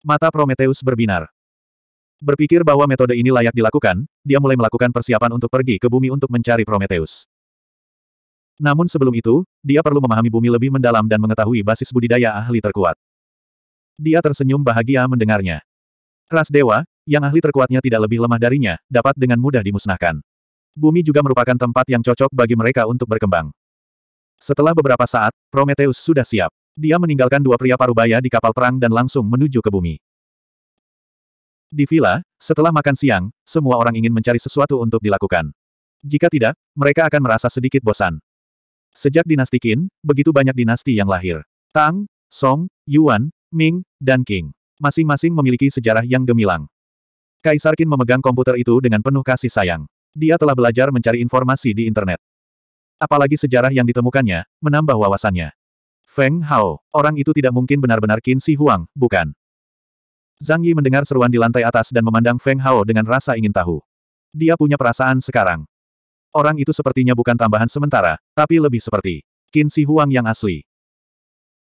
Mata Prometheus berbinar. Berpikir bahwa metode ini layak dilakukan, dia mulai melakukan persiapan untuk pergi ke bumi untuk mencari Prometheus. Namun sebelum itu, dia perlu memahami bumi lebih mendalam dan mengetahui basis budidaya ahli terkuat. Dia tersenyum bahagia mendengarnya. Ras dewa, yang ahli terkuatnya tidak lebih lemah darinya, dapat dengan mudah dimusnahkan. Bumi juga merupakan tempat yang cocok bagi mereka untuk berkembang. Setelah beberapa saat, Prometheus sudah siap. Dia meninggalkan dua pria parubaya di kapal perang dan langsung menuju ke bumi. Di villa, setelah makan siang, semua orang ingin mencari sesuatu untuk dilakukan. Jika tidak, mereka akan merasa sedikit bosan. Sejak dinasti Qin, begitu banyak dinasti yang lahir. Tang, Song, Yuan, Ming, dan Qing. Masing-masing memiliki sejarah yang gemilang. Kaisar Qin memegang komputer itu dengan penuh kasih sayang. Dia telah belajar mencari informasi di internet. Apalagi sejarah yang ditemukannya, menambah wawasannya. Feng Hao, orang itu tidak mungkin benar-benar Qin Si Huang, bukan? Zhang Yi mendengar seruan di lantai atas dan memandang Feng Hao dengan rasa ingin tahu. Dia punya perasaan sekarang. Orang itu sepertinya bukan tambahan sementara, tapi lebih seperti Qin Si Huang yang asli.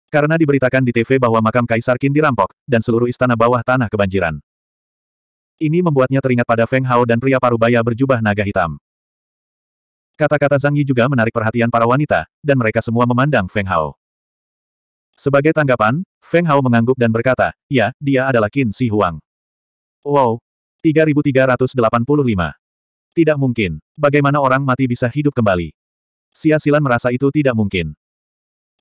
Karena diberitakan di TV bahwa makam Kaisar Qin dirampok, dan seluruh istana bawah tanah kebanjiran. Ini membuatnya teringat pada Feng Hao dan pria parubaya berjubah naga hitam. Kata-kata Zhang Yi juga menarik perhatian para wanita, dan mereka semua memandang Feng Hao. Sebagai tanggapan, Feng Hao mengangguk dan berkata, ya, dia adalah Qin Si Huang. Wow. 3385. Tidak mungkin. Bagaimana orang mati bisa hidup kembali? Xia Silan merasa itu tidak mungkin.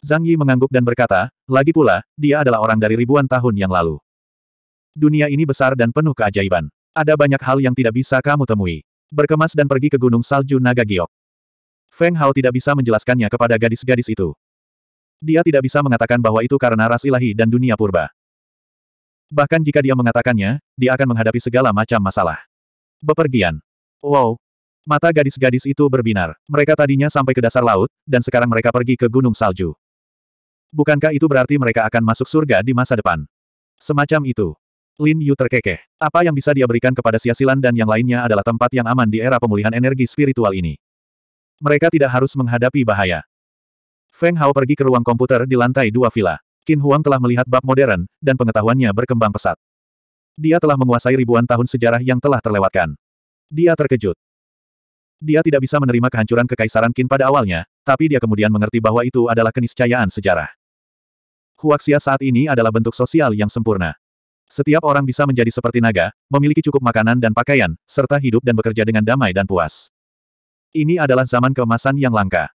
Zhang Yi mengangguk dan berkata, lagi pula, dia adalah orang dari ribuan tahun yang lalu. Dunia ini besar dan penuh keajaiban. Ada banyak hal yang tidak bisa kamu temui. Berkemas dan pergi ke Gunung Salju Naga Giok. Feng Hao tidak bisa menjelaskannya kepada gadis-gadis itu. Dia tidak bisa mengatakan bahwa itu karena ras ilahi dan dunia purba. Bahkan jika dia mengatakannya, dia akan menghadapi segala macam masalah. Bepergian. Wow. Mata gadis-gadis itu berbinar. Mereka tadinya sampai ke dasar laut, dan sekarang mereka pergi ke gunung salju. Bukankah itu berarti mereka akan masuk surga di masa depan? Semacam itu. Lin Yu terkekeh. Apa yang bisa dia berikan kepada Siasilan dan yang lainnya adalah tempat yang aman di era pemulihan energi spiritual ini. Mereka tidak harus menghadapi bahaya. Feng Hao pergi ke ruang komputer di lantai dua villa. Qin Huang telah melihat bab modern, dan pengetahuannya berkembang pesat. Dia telah menguasai ribuan tahun sejarah yang telah terlewatkan. Dia terkejut. Dia tidak bisa menerima kehancuran kekaisaran Qin pada awalnya, tapi dia kemudian mengerti bahwa itu adalah keniscayaan sejarah. Huaxia saat ini adalah bentuk sosial yang sempurna. Setiap orang bisa menjadi seperti naga, memiliki cukup makanan dan pakaian, serta hidup dan bekerja dengan damai dan puas. Ini adalah zaman keemasan yang langka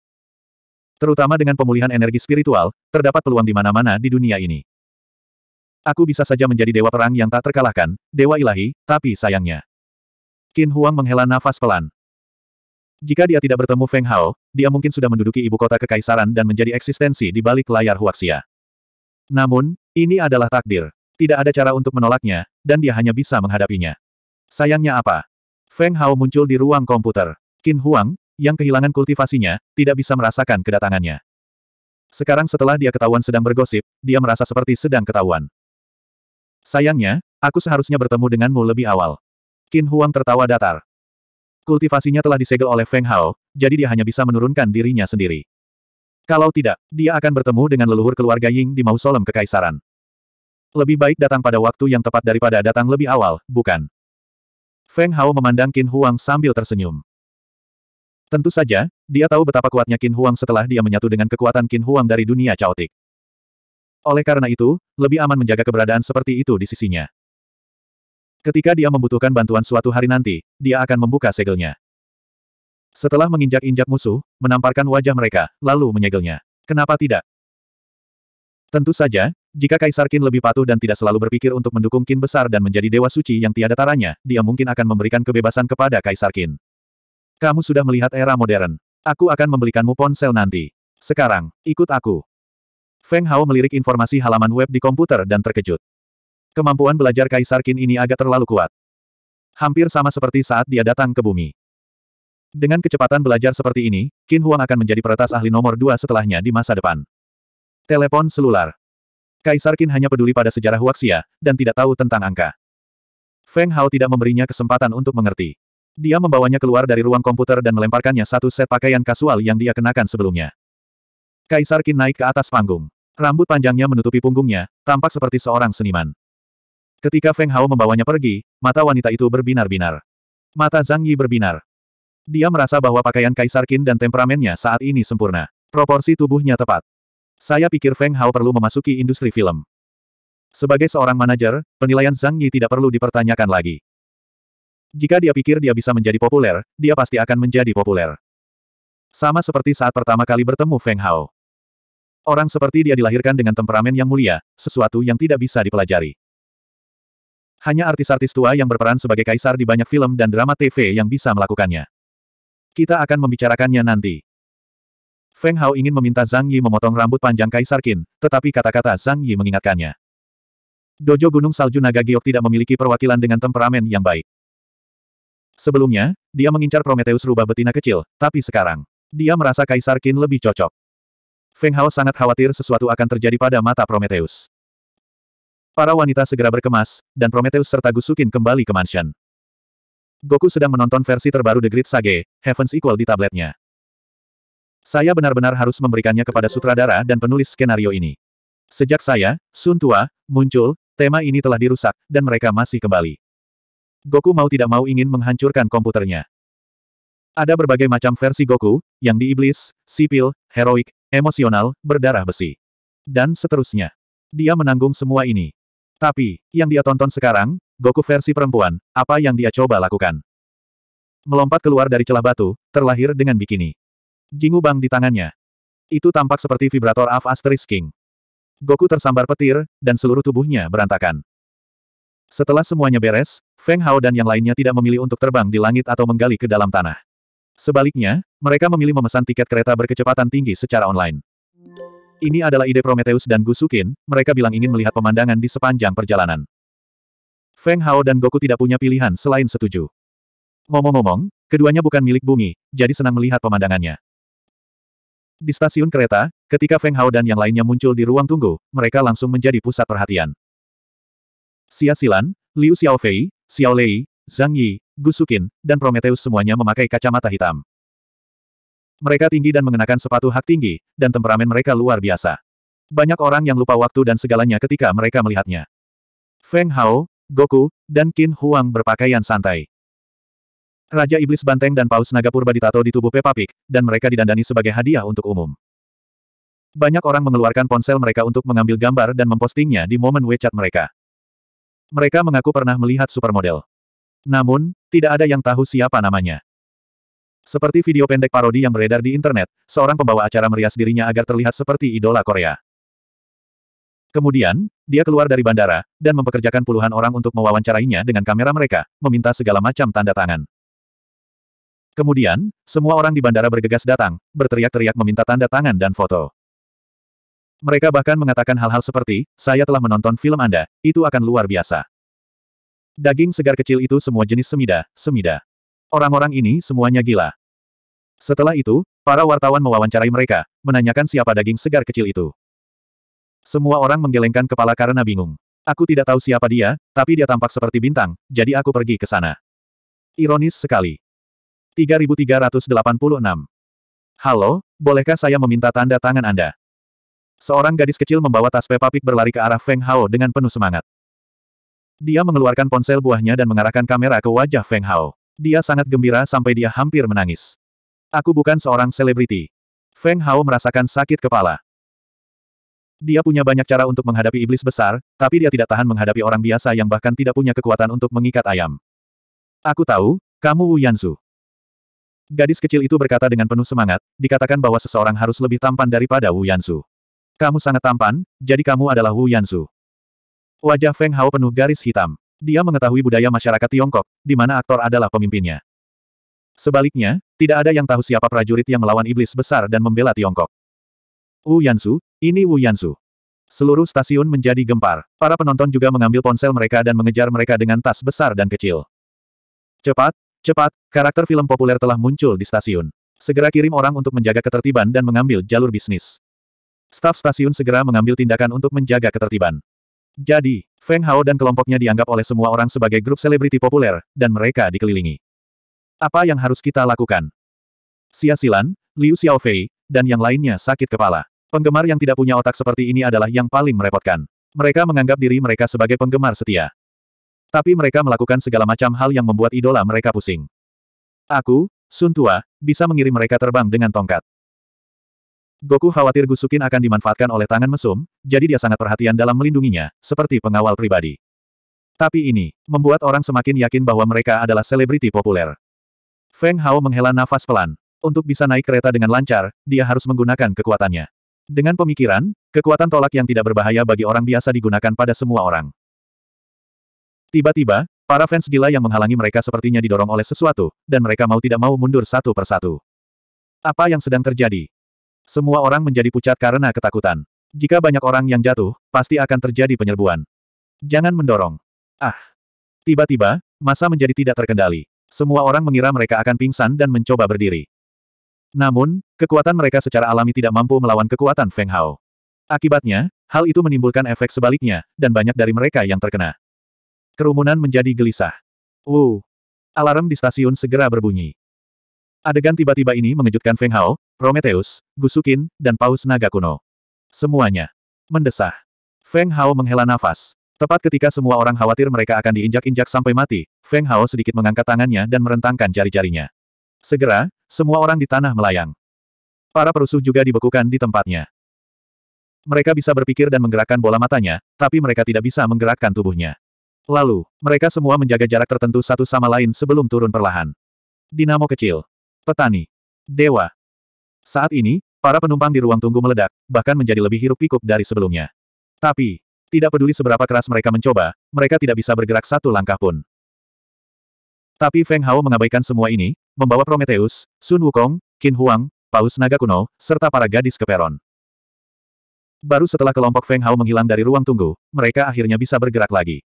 terutama dengan pemulihan energi spiritual, terdapat peluang di mana-mana di dunia ini. Aku bisa saja menjadi dewa perang yang tak terkalahkan, dewa ilahi, tapi sayangnya. Qin Huang menghela nafas pelan. Jika dia tidak bertemu Feng Hao, dia mungkin sudah menduduki ibu kota kekaisaran dan menjadi eksistensi di balik layar Huaxia. Namun, ini adalah takdir. Tidak ada cara untuk menolaknya, dan dia hanya bisa menghadapinya. Sayangnya apa? Feng Hao muncul di ruang komputer. Qin Huang, yang kehilangan kultivasinya, tidak bisa merasakan kedatangannya. Sekarang setelah dia ketahuan sedang bergosip, dia merasa seperti sedang ketahuan. Sayangnya, aku seharusnya bertemu denganmu lebih awal. Qin Huang tertawa datar. Kultivasinya telah disegel oleh Feng Hao, jadi dia hanya bisa menurunkan dirinya sendiri. Kalau tidak, dia akan bertemu dengan leluhur keluarga Ying di mausolem kekaisaran. Lebih baik datang pada waktu yang tepat daripada datang lebih awal, bukan? Feng Hao memandang Qin Huang sambil tersenyum. Tentu saja, dia tahu betapa kuatnya Qin Huang setelah dia menyatu dengan kekuatan Qin Huang dari dunia caotik. Oleh karena itu, lebih aman menjaga keberadaan seperti itu di sisinya. Ketika dia membutuhkan bantuan suatu hari nanti, dia akan membuka segelnya. Setelah menginjak-injak musuh, menamparkan wajah mereka, lalu menyegelnya. Kenapa tidak? Tentu saja, jika Kaisar Qin lebih patuh dan tidak selalu berpikir untuk mendukung Qin besar dan menjadi dewa suci yang tiada taranya, dia mungkin akan memberikan kebebasan kepada Kaisar Qin. Kamu sudah melihat era modern. Aku akan membelikanmu ponsel nanti. Sekarang, ikut aku. Feng Hao melirik informasi halaman web di komputer dan terkejut. Kemampuan belajar Kaisar Qin ini agak terlalu kuat. Hampir sama seperti saat dia datang ke bumi. Dengan kecepatan belajar seperti ini, Qin Huang akan menjadi peretas ahli nomor dua setelahnya di masa depan. Telepon selular. Kaisar Qin hanya peduli pada sejarah Huaxia, dan tidak tahu tentang angka. Feng Hao tidak memberinya kesempatan untuk mengerti. Dia membawanya keluar dari ruang komputer dan melemparkannya satu set pakaian kasual yang dia kenakan sebelumnya. Kaisar Qin naik ke atas panggung. Rambut panjangnya menutupi punggungnya, tampak seperti seorang seniman. Ketika Feng Hao membawanya pergi, mata wanita itu berbinar-binar. Mata Zhang Yi berbinar. Dia merasa bahwa pakaian Kaisar Qin dan temperamennya saat ini sempurna. Proporsi tubuhnya tepat. Saya pikir Feng Hao perlu memasuki industri film. Sebagai seorang manajer, penilaian Zhang Yi tidak perlu dipertanyakan lagi. Jika dia pikir dia bisa menjadi populer, dia pasti akan menjadi populer. Sama seperti saat pertama kali bertemu Feng Hao. Orang seperti dia dilahirkan dengan temperamen yang mulia, sesuatu yang tidak bisa dipelajari. Hanya artis-artis tua yang berperan sebagai kaisar di banyak film dan drama TV yang bisa melakukannya. Kita akan membicarakannya nanti. Feng Hao ingin meminta Zhang Yi memotong rambut panjang Kaisar Qin, tetapi kata-kata Zhang Yi mengingatkannya. Dojo Gunung Salju Naga Giok tidak memiliki perwakilan dengan temperamen yang baik. Sebelumnya, dia mengincar Prometheus rubah betina kecil, tapi sekarang, dia merasa Kaisar Qin lebih cocok. Feng Hao sangat khawatir sesuatu akan terjadi pada mata Prometheus. Para wanita segera berkemas, dan Prometheus serta Gusukin kembali ke mansion. Goku sedang menonton versi terbaru The Great Sage, Heaven's Equal di tabletnya. Saya benar-benar harus memberikannya kepada sutradara dan penulis skenario ini. Sejak saya, Sun Tua, muncul, tema ini telah dirusak, dan mereka masih kembali. Goku mau tidak mau ingin menghancurkan komputernya. Ada berbagai macam versi Goku, yang di iblis, sipil, heroik, emosional, berdarah besi. Dan seterusnya. Dia menanggung semua ini. Tapi, yang dia tonton sekarang, Goku versi perempuan, apa yang dia coba lakukan? Melompat keluar dari celah batu, terlahir dengan bikini. Jingu Bang di tangannya. Itu tampak seperti vibrator Av Asterisk King. Goku tersambar petir, dan seluruh tubuhnya berantakan. Setelah semuanya beres, Feng Hao dan yang lainnya tidak memilih untuk terbang di langit atau menggali ke dalam tanah. Sebaliknya, mereka memilih memesan tiket kereta berkecepatan tinggi secara online. Ini adalah ide Prometheus dan Gusukin, mereka bilang ingin melihat pemandangan di sepanjang perjalanan. Feng Hao dan Goku tidak punya pilihan selain setuju. Ngomong-ngomong, keduanya bukan milik bumi, jadi senang melihat pemandangannya. Di stasiun kereta, ketika Feng Hao dan yang lainnya muncul di ruang tunggu, mereka langsung menjadi pusat perhatian. Xia Silan, Liu Xiaofei, Xiao Lei, Zhang Yi, Gusukin, dan Prometheus semuanya memakai kacamata hitam. Mereka tinggi dan mengenakan sepatu hak tinggi, dan temperamen mereka luar biasa. Banyak orang yang lupa waktu dan segalanya ketika mereka melihatnya. Feng Hao, Goku, dan Qin Huang berpakaian santai. Raja Iblis Banteng dan Paus Naga Purba ditato di tubuh Peppa Pig, dan mereka didandani sebagai hadiah untuk umum. Banyak orang mengeluarkan ponsel mereka untuk mengambil gambar dan mempostingnya di momen WeChat mereka. Mereka mengaku pernah melihat supermodel. Namun, tidak ada yang tahu siapa namanya. Seperti video pendek parodi yang beredar di internet, seorang pembawa acara merias dirinya agar terlihat seperti idola Korea. Kemudian, dia keluar dari bandara, dan mempekerjakan puluhan orang untuk mewawancarainya dengan kamera mereka, meminta segala macam tanda tangan. Kemudian, semua orang di bandara bergegas datang, berteriak-teriak meminta tanda tangan dan foto. Mereka bahkan mengatakan hal-hal seperti, saya telah menonton film Anda, itu akan luar biasa. Daging segar kecil itu semua jenis semida, semida. Orang-orang ini semuanya gila. Setelah itu, para wartawan mewawancarai mereka, menanyakan siapa daging segar kecil itu. Semua orang menggelengkan kepala karena bingung. Aku tidak tahu siapa dia, tapi dia tampak seperti bintang, jadi aku pergi ke sana. Ironis sekali. 3386. Halo, bolehkah saya meminta tanda tangan Anda? Seorang gadis kecil membawa tas Peppa berlari ke arah Feng Hao dengan penuh semangat. Dia mengeluarkan ponsel buahnya dan mengarahkan kamera ke wajah Feng Hao. Dia sangat gembira sampai dia hampir menangis. Aku bukan seorang selebriti. Feng Hao merasakan sakit kepala. Dia punya banyak cara untuk menghadapi iblis besar, tapi dia tidak tahan menghadapi orang biasa yang bahkan tidak punya kekuatan untuk mengikat ayam. Aku tahu, kamu Wu Yanzu. Gadis kecil itu berkata dengan penuh semangat, dikatakan bahwa seseorang harus lebih tampan daripada Wu Yanzu. Kamu sangat tampan, jadi kamu adalah Wu Yansu. Wajah Feng Hao penuh garis hitam. Dia mengetahui budaya masyarakat Tiongkok, di mana aktor adalah pemimpinnya. Sebaliknya, tidak ada yang tahu siapa prajurit yang melawan iblis besar dan membela Tiongkok. Wu Yansu, ini Wu Yansu. Seluruh stasiun menjadi gempar. Para penonton juga mengambil ponsel mereka dan mengejar mereka dengan tas besar dan kecil. Cepat, cepat, karakter film populer telah muncul di stasiun. Segera kirim orang untuk menjaga ketertiban dan mengambil jalur bisnis. Staf stasiun segera mengambil tindakan untuk menjaga ketertiban. Jadi, Feng Hao dan kelompoknya dianggap oleh semua orang sebagai grup selebriti populer, dan mereka dikelilingi. Apa yang harus kita lakukan? Xia Silan, Liu Xiaofei, dan yang lainnya sakit kepala. Penggemar yang tidak punya otak seperti ini adalah yang paling merepotkan. Mereka menganggap diri mereka sebagai penggemar setia. Tapi mereka melakukan segala macam hal yang membuat idola mereka pusing. Aku, Sun Tua, bisa mengirim mereka terbang dengan tongkat. Goku khawatir Gusukin akan dimanfaatkan oleh tangan mesum, jadi dia sangat perhatian dalam melindunginya, seperti pengawal pribadi. Tapi ini, membuat orang semakin yakin bahwa mereka adalah selebriti populer. Feng Hao menghela nafas pelan. Untuk bisa naik kereta dengan lancar, dia harus menggunakan kekuatannya. Dengan pemikiran, kekuatan tolak yang tidak berbahaya bagi orang biasa digunakan pada semua orang. Tiba-tiba, para fans gila yang menghalangi mereka sepertinya didorong oleh sesuatu, dan mereka mau tidak mau mundur satu persatu. Apa yang sedang terjadi? Semua orang menjadi pucat karena ketakutan. Jika banyak orang yang jatuh, pasti akan terjadi penyerbuan. Jangan mendorong. Ah. Tiba-tiba, masa menjadi tidak terkendali. Semua orang mengira mereka akan pingsan dan mencoba berdiri. Namun, kekuatan mereka secara alami tidak mampu melawan kekuatan Feng Hao. Akibatnya, hal itu menimbulkan efek sebaliknya, dan banyak dari mereka yang terkena. Kerumunan menjadi gelisah. Wuh! Alarm di stasiun segera berbunyi. Adegan tiba-tiba ini mengejutkan Feng Hao, Prometheus, Gusukin, dan Paus Naga Kuno. Semuanya. Mendesah. Feng Hao menghela nafas. Tepat ketika semua orang khawatir mereka akan diinjak-injak sampai mati, Feng Hao sedikit mengangkat tangannya dan merentangkan jari-jarinya. Segera, semua orang di tanah melayang. Para perusuh juga dibekukan di tempatnya. Mereka bisa berpikir dan menggerakkan bola matanya, tapi mereka tidak bisa menggerakkan tubuhnya. Lalu, mereka semua menjaga jarak tertentu satu sama lain sebelum turun perlahan. Dinamo kecil, Petani. Dewa. Saat ini, para penumpang di ruang tunggu meledak, bahkan menjadi lebih hiruk pikuk dari sebelumnya. Tapi, tidak peduli seberapa keras mereka mencoba, mereka tidak bisa bergerak satu langkah pun. Tapi Feng Hao mengabaikan semua ini, membawa Prometheus, Sun Wukong, Qin Huang, Paus Naga Kuno, serta para gadis ke peron. Baru setelah kelompok Feng Hao menghilang dari ruang tunggu, mereka akhirnya bisa bergerak lagi.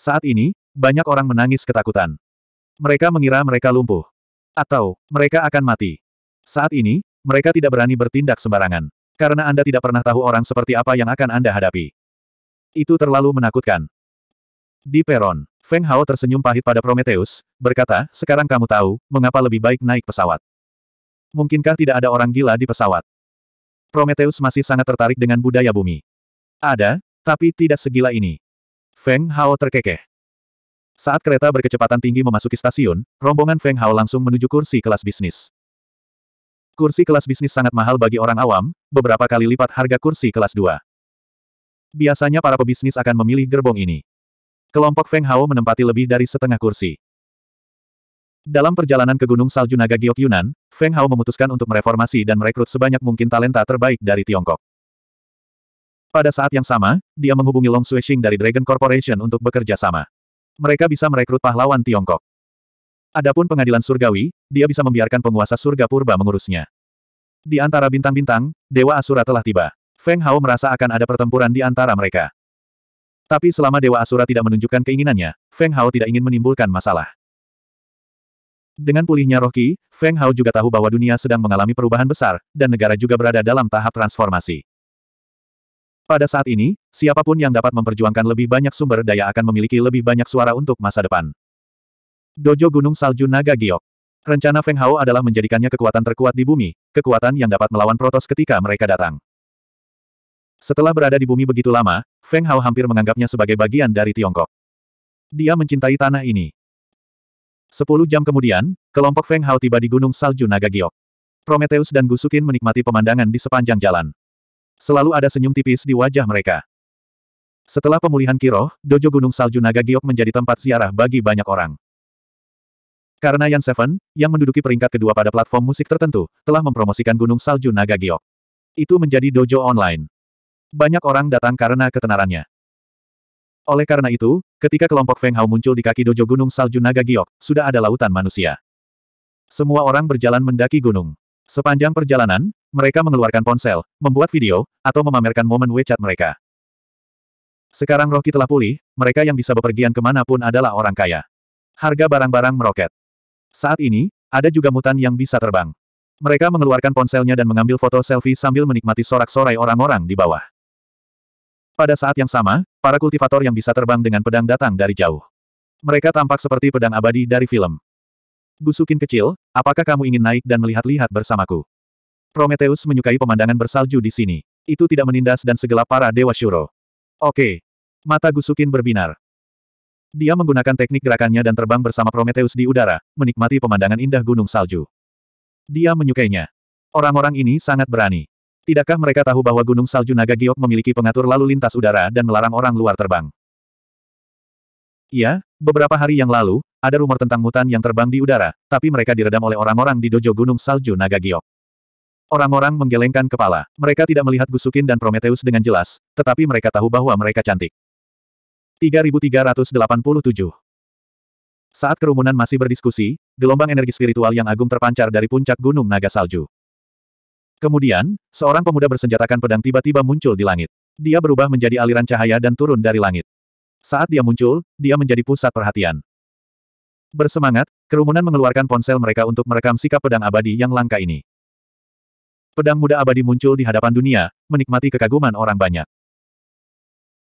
Saat ini, banyak orang menangis ketakutan. Mereka mengira mereka lumpuh. Atau, mereka akan mati. Saat ini, mereka tidak berani bertindak sembarangan. Karena Anda tidak pernah tahu orang seperti apa yang akan Anda hadapi. Itu terlalu menakutkan. Di peron, Feng Hao tersenyum pahit pada Prometheus, berkata, sekarang kamu tahu, mengapa lebih baik naik pesawat. Mungkinkah tidak ada orang gila di pesawat? Prometheus masih sangat tertarik dengan budaya bumi. Ada, tapi tidak segila ini. Feng Hao terkekeh. Saat kereta berkecepatan tinggi memasuki stasiun, rombongan Feng Hao langsung menuju kursi kelas bisnis. Kursi kelas bisnis sangat mahal bagi orang awam, beberapa kali lipat harga kursi kelas 2. Biasanya para pebisnis akan memilih gerbong ini. Kelompok Feng Hao menempati lebih dari setengah kursi. Dalam perjalanan ke Gunung Salju Naga Giok Yunan, Feng Hao memutuskan untuk mereformasi dan merekrut sebanyak mungkin talenta terbaik dari Tiongkok. Pada saat yang sama, dia menghubungi Long Xuexing dari Dragon Corporation untuk bekerja sama mereka bisa merekrut pahlawan Tiongkok. Adapun pengadilan surgawi, dia bisa membiarkan penguasa surga purba mengurusnya. Di antara bintang-bintang, Dewa Asura telah tiba. Feng Hao merasa akan ada pertempuran di antara mereka. Tapi selama Dewa Asura tidak menunjukkan keinginannya, Feng Hao tidak ingin menimbulkan masalah. Dengan pulihnya Rocky, Feng Hao juga tahu bahwa dunia sedang mengalami perubahan besar, dan negara juga berada dalam tahap transformasi. Pada saat ini, siapapun yang dapat memperjuangkan lebih banyak sumber daya akan memiliki lebih banyak suara untuk masa depan. Dojo Gunung Salju Naga Giok Rencana Feng Hao adalah menjadikannya kekuatan terkuat di bumi, kekuatan yang dapat melawan Protos ketika mereka datang. Setelah berada di bumi begitu lama, Feng Hao hampir menganggapnya sebagai bagian dari Tiongkok. Dia mencintai tanah ini. Sepuluh jam kemudian, kelompok Feng Hao tiba di Gunung Salju Naga Giok. Prometheus dan Gusukin menikmati pemandangan di sepanjang jalan. Selalu ada senyum tipis di wajah mereka. Setelah pemulihan Kiroh, Dojo Gunung Salju Naga Giok menjadi tempat ziarah bagi banyak orang. Karena Yan Seven, yang menduduki peringkat kedua pada platform musik tertentu, telah mempromosikan Gunung Salju Naga Giok. Itu menjadi dojo online. Banyak orang datang karena ketenarannya. Oleh karena itu, ketika kelompok Feng Hao muncul di kaki dojo Gunung Salju Naga Giok, sudah ada lautan manusia. Semua orang berjalan mendaki gunung. Sepanjang perjalanan, mereka mengeluarkan ponsel, membuat video, atau memamerkan momen WeChat mereka. Sekarang Rocky telah pulih, mereka yang bisa bepergian kemanapun adalah orang kaya. Harga barang-barang meroket. Saat ini, ada juga mutan yang bisa terbang. Mereka mengeluarkan ponselnya dan mengambil foto selfie sambil menikmati sorak-sorai orang-orang di bawah. Pada saat yang sama, para kultivator yang bisa terbang dengan pedang datang dari jauh. Mereka tampak seperti pedang abadi dari film. Gusukin kecil, apakah kamu ingin naik dan melihat-lihat bersamaku? Prometheus menyukai pemandangan bersalju di sini. Itu tidak menindas dan segelap para dewa syuro. Oke. Mata Gusukin berbinar. Dia menggunakan teknik gerakannya dan terbang bersama Prometheus di udara, menikmati pemandangan indah gunung salju. Dia menyukainya. Orang-orang ini sangat berani. Tidakkah mereka tahu bahwa Gunung Salju Naga Giok memiliki pengatur lalu lintas udara dan melarang orang luar terbang? Iya, beberapa hari yang lalu, ada rumor tentang mutan yang terbang di udara, tapi mereka diredam oleh orang-orang di dojo Gunung Salju Naga Giok. Orang-orang menggelengkan kepala. Mereka tidak melihat Gusukin dan Prometheus dengan jelas, tetapi mereka tahu bahwa mereka cantik. 3387 Saat kerumunan masih berdiskusi, gelombang energi spiritual yang agung terpancar dari puncak Gunung Naga Salju. Kemudian, seorang pemuda bersenjatakan pedang tiba-tiba muncul di langit. Dia berubah menjadi aliran cahaya dan turun dari langit. Saat dia muncul, dia menjadi pusat perhatian. Bersemangat, kerumunan mengeluarkan ponsel mereka untuk merekam sikap pedang abadi yang langka ini. Pedang muda abadi muncul di hadapan dunia, menikmati kekaguman orang banyak.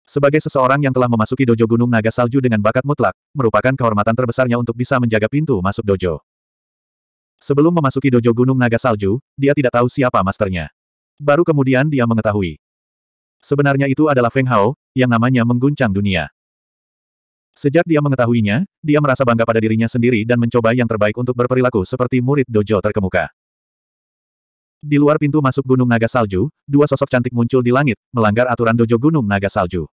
Sebagai seseorang yang telah memasuki dojo Gunung Naga Salju dengan bakat mutlak, merupakan kehormatan terbesarnya untuk bisa menjaga pintu masuk dojo. Sebelum memasuki dojo Gunung Naga Salju, dia tidak tahu siapa masternya. Baru kemudian dia mengetahui. Sebenarnya itu adalah Feng Hao, yang namanya mengguncang dunia. Sejak dia mengetahuinya, dia merasa bangga pada dirinya sendiri dan mencoba yang terbaik untuk berperilaku seperti murid dojo terkemuka. Di luar pintu masuk Gunung Naga Salju, dua sosok cantik muncul di langit, melanggar aturan dojo Gunung Naga Salju.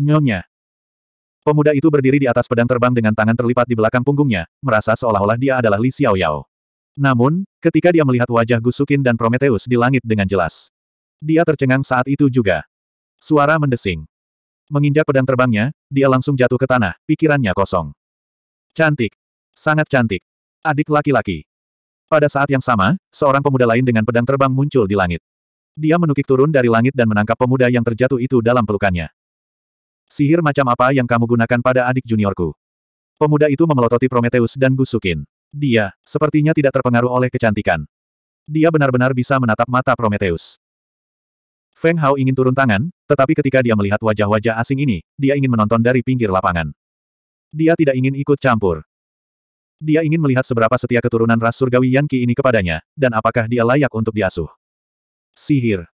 Nyonya. Pemuda itu berdiri di atas pedang terbang dengan tangan terlipat di belakang punggungnya, merasa seolah-olah dia adalah Li Xiaoyao. Namun, ketika dia melihat wajah Gusukin dan Prometheus di langit dengan jelas, dia tercengang saat itu juga. Suara mendesing. Menginjak pedang terbangnya, dia langsung jatuh ke tanah, pikirannya kosong. Cantik. Sangat cantik. Adik laki-laki. Pada saat yang sama, seorang pemuda lain dengan pedang terbang muncul di langit. Dia menukik turun dari langit dan menangkap pemuda yang terjatuh itu dalam pelukannya. Sihir macam apa yang kamu gunakan pada adik juniorku? Pemuda itu memelototi Prometheus dan Gusukin. Dia, sepertinya tidak terpengaruh oleh kecantikan. Dia benar-benar bisa menatap mata Prometheus. Feng Hao ingin turun tangan, tetapi ketika dia melihat wajah-wajah asing ini, dia ingin menonton dari pinggir lapangan. Dia tidak ingin ikut campur. Dia ingin melihat seberapa setia keturunan ras surgawi Yanqi ini kepadanya, dan apakah dia layak untuk diasuh. Sihir.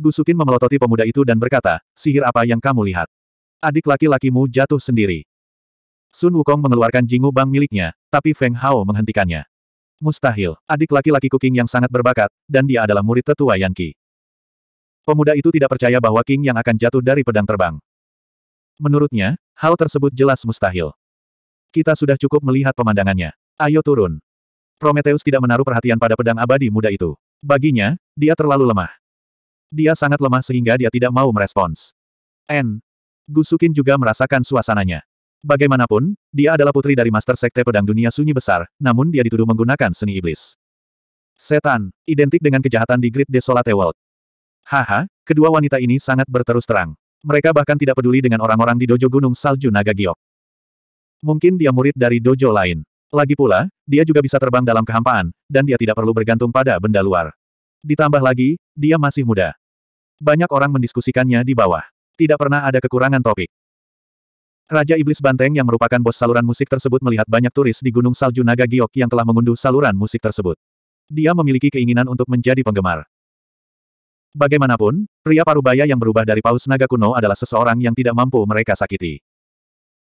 Gusukin memelototi pemuda itu dan berkata, sihir apa yang kamu lihat? Adik laki-lakimu jatuh sendiri. Sun Wukong mengeluarkan jingu bang miliknya, tapi Feng Hao menghentikannya. Mustahil, adik laki-laki Kuking yang sangat berbakat, dan dia adalah murid tetua Yanqi. Pemuda itu tidak percaya bahwa King yang akan jatuh dari pedang terbang. Menurutnya, hal tersebut jelas mustahil. Kita sudah cukup melihat pemandangannya. Ayo turun. Prometheus tidak menaruh perhatian pada pedang abadi muda itu. Baginya, dia terlalu lemah. Dia sangat lemah sehingga dia tidak mau merespons. N. Gusukin juga merasakan suasananya. Bagaimanapun, dia adalah putri dari Master Sekte Pedang Dunia Sunyi Besar, namun dia dituduh menggunakan seni iblis. Setan, identik dengan kejahatan di Great Desolate World. Haha, kedua wanita ini sangat berterus terang. Mereka bahkan tidak peduli dengan orang-orang di dojo Gunung Salju Naga Giok. Mungkin dia murid dari dojo lain. Lagi pula, dia juga bisa terbang dalam kehampaan, dan dia tidak perlu bergantung pada benda luar. Ditambah lagi, dia masih muda. Banyak orang mendiskusikannya di bawah. Tidak pernah ada kekurangan topik. Raja Iblis Banteng yang merupakan bos saluran musik tersebut melihat banyak turis di Gunung Salju Naga Giok yang telah mengunduh saluran musik tersebut. Dia memiliki keinginan untuk menjadi penggemar. Bagaimanapun, pria parubaya yang berubah dari paus naga kuno adalah seseorang yang tidak mampu mereka sakiti.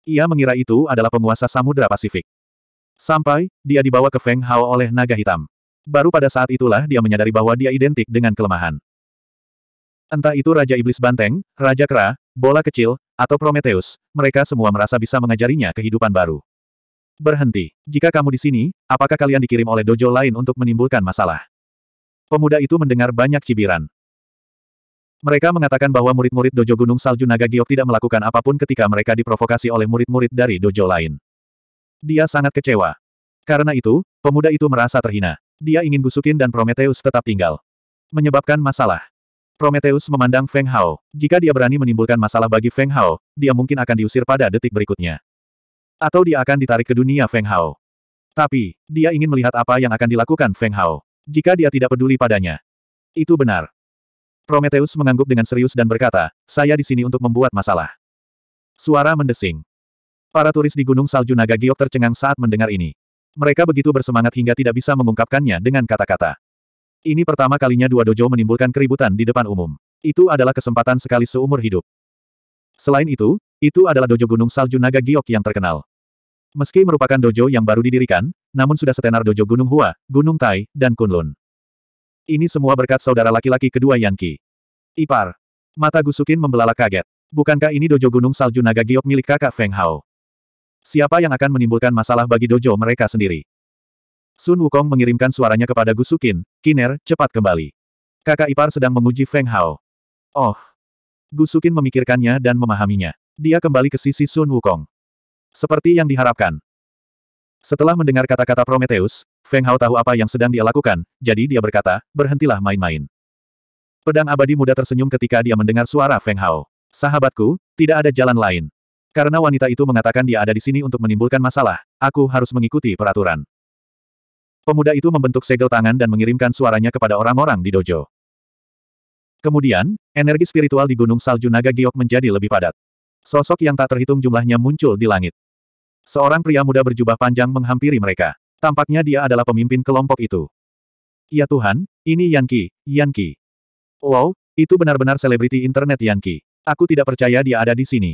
Ia mengira itu adalah penguasa Samudra Pasifik. Sampai, dia dibawa ke Feng Hao oleh naga hitam. Baru pada saat itulah dia menyadari bahwa dia identik dengan kelemahan. Entah itu Raja Iblis Banteng, Raja Kera, Bola Kecil, atau Prometheus, mereka semua merasa bisa mengajarinya kehidupan baru. Berhenti. Jika kamu di sini, apakah kalian dikirim oleh dojo lain untuk menimbulkan masalah? Pemuda itu mendengar banyak cibiran. Mereka mengatakan bahwa murid-murid Dojo Gunung Salju Naga Giok tidak melakukan apapun ketika mereka diprovokasi oleh murid-murid dari dojo lain. Dia sangat kecewa. Karena itu, pemuda itu merasa terhina. Dia ingin gusukin dan Prometheus tetap tinggal. Menyebabkan masalah. Prometheus memandang Feng Hao. Jika dia berani menimbulkan masalah bagi Feng Hao, dia mungkin akan diusir pada detik berikutnya. Atau dia akan ditarik ke dunia Feng Hao. Tapi, dia ingin melihat apa yang akan dilakukan Feng Hao. Jika dia tidak peduli padanya. Itu benar. Prometheus mengangguk dengan serius dan berkata, saya di sini untuk membuat masalah. Suara mendesing. Para turis di Gunung Salju Naga Giok tercengang saat mendengar ini. Mereka begitu bersemangat hingga tidak bisa mengungkapkannya dengan kata-kata. Ini pertama kalinya dua dojo menimbulkan keributan di depan umum. Itu adalah kesempatan sekali seumur hidup. Selain itu, itu adalah dojo Gunung Salju Naga Giok yang terkenal. Meski merupakan dojo yang baru didirikan, namun sudah setenar dojo Gunung Hua, Gunung Tai, dan Kunlun. Ini semua berkat saudara laki-laki kedua Yanki. Ipar. Mata Gusukin membelalak kaget. Bukankah ini dojo gunung salju naga giok milik kakak Feng Hao? Siapa yang akan menimbulkan masalah bagi dojo mereka sendiri? Sun Wukong mengirimkan suaranya kepada Gusukin, Kiner, cepat kembali. Kakak ipar sedang menguji Feng Hao. Oh. Gusukin memikirkannya dan memahaminya. Dia kembali ke sisi Sun Wukong. Seperti yang diharapkan, setelah mendengar kata-kata Prometheus, Feng Hao tahu apa yang sedang dia lakukan, jadi dia berkata, berhentilah main-main. Pedang abadi muda tersenyum ketika dia mendengar suara Feng Hao. Sahabatku, tidak ada jalan lain. Karena wanita itu mengatakan dia ada di sini untuk menimbulkan masalah, aku harus mengikuti peraturan. Pemuda itu membentuk segel tangan dan mengirimkan suaranya kepada orang-orang di dojo. Kemudian, energi spiritual di Gunung Salju Naga Giok menjadi lebih padat. Sosok yang tak terhitung jumlahnya muncul di langit. Seorang pria muda berjubah panjang menghampiri mereka. Tampaknya dia adalah pemimpin kelompok itu. Ya Tuhan, ini Yanki, Yanki. Wow, itu benar-benar selebriti internet Yanki. Aku tidak percaya dia ada di sini.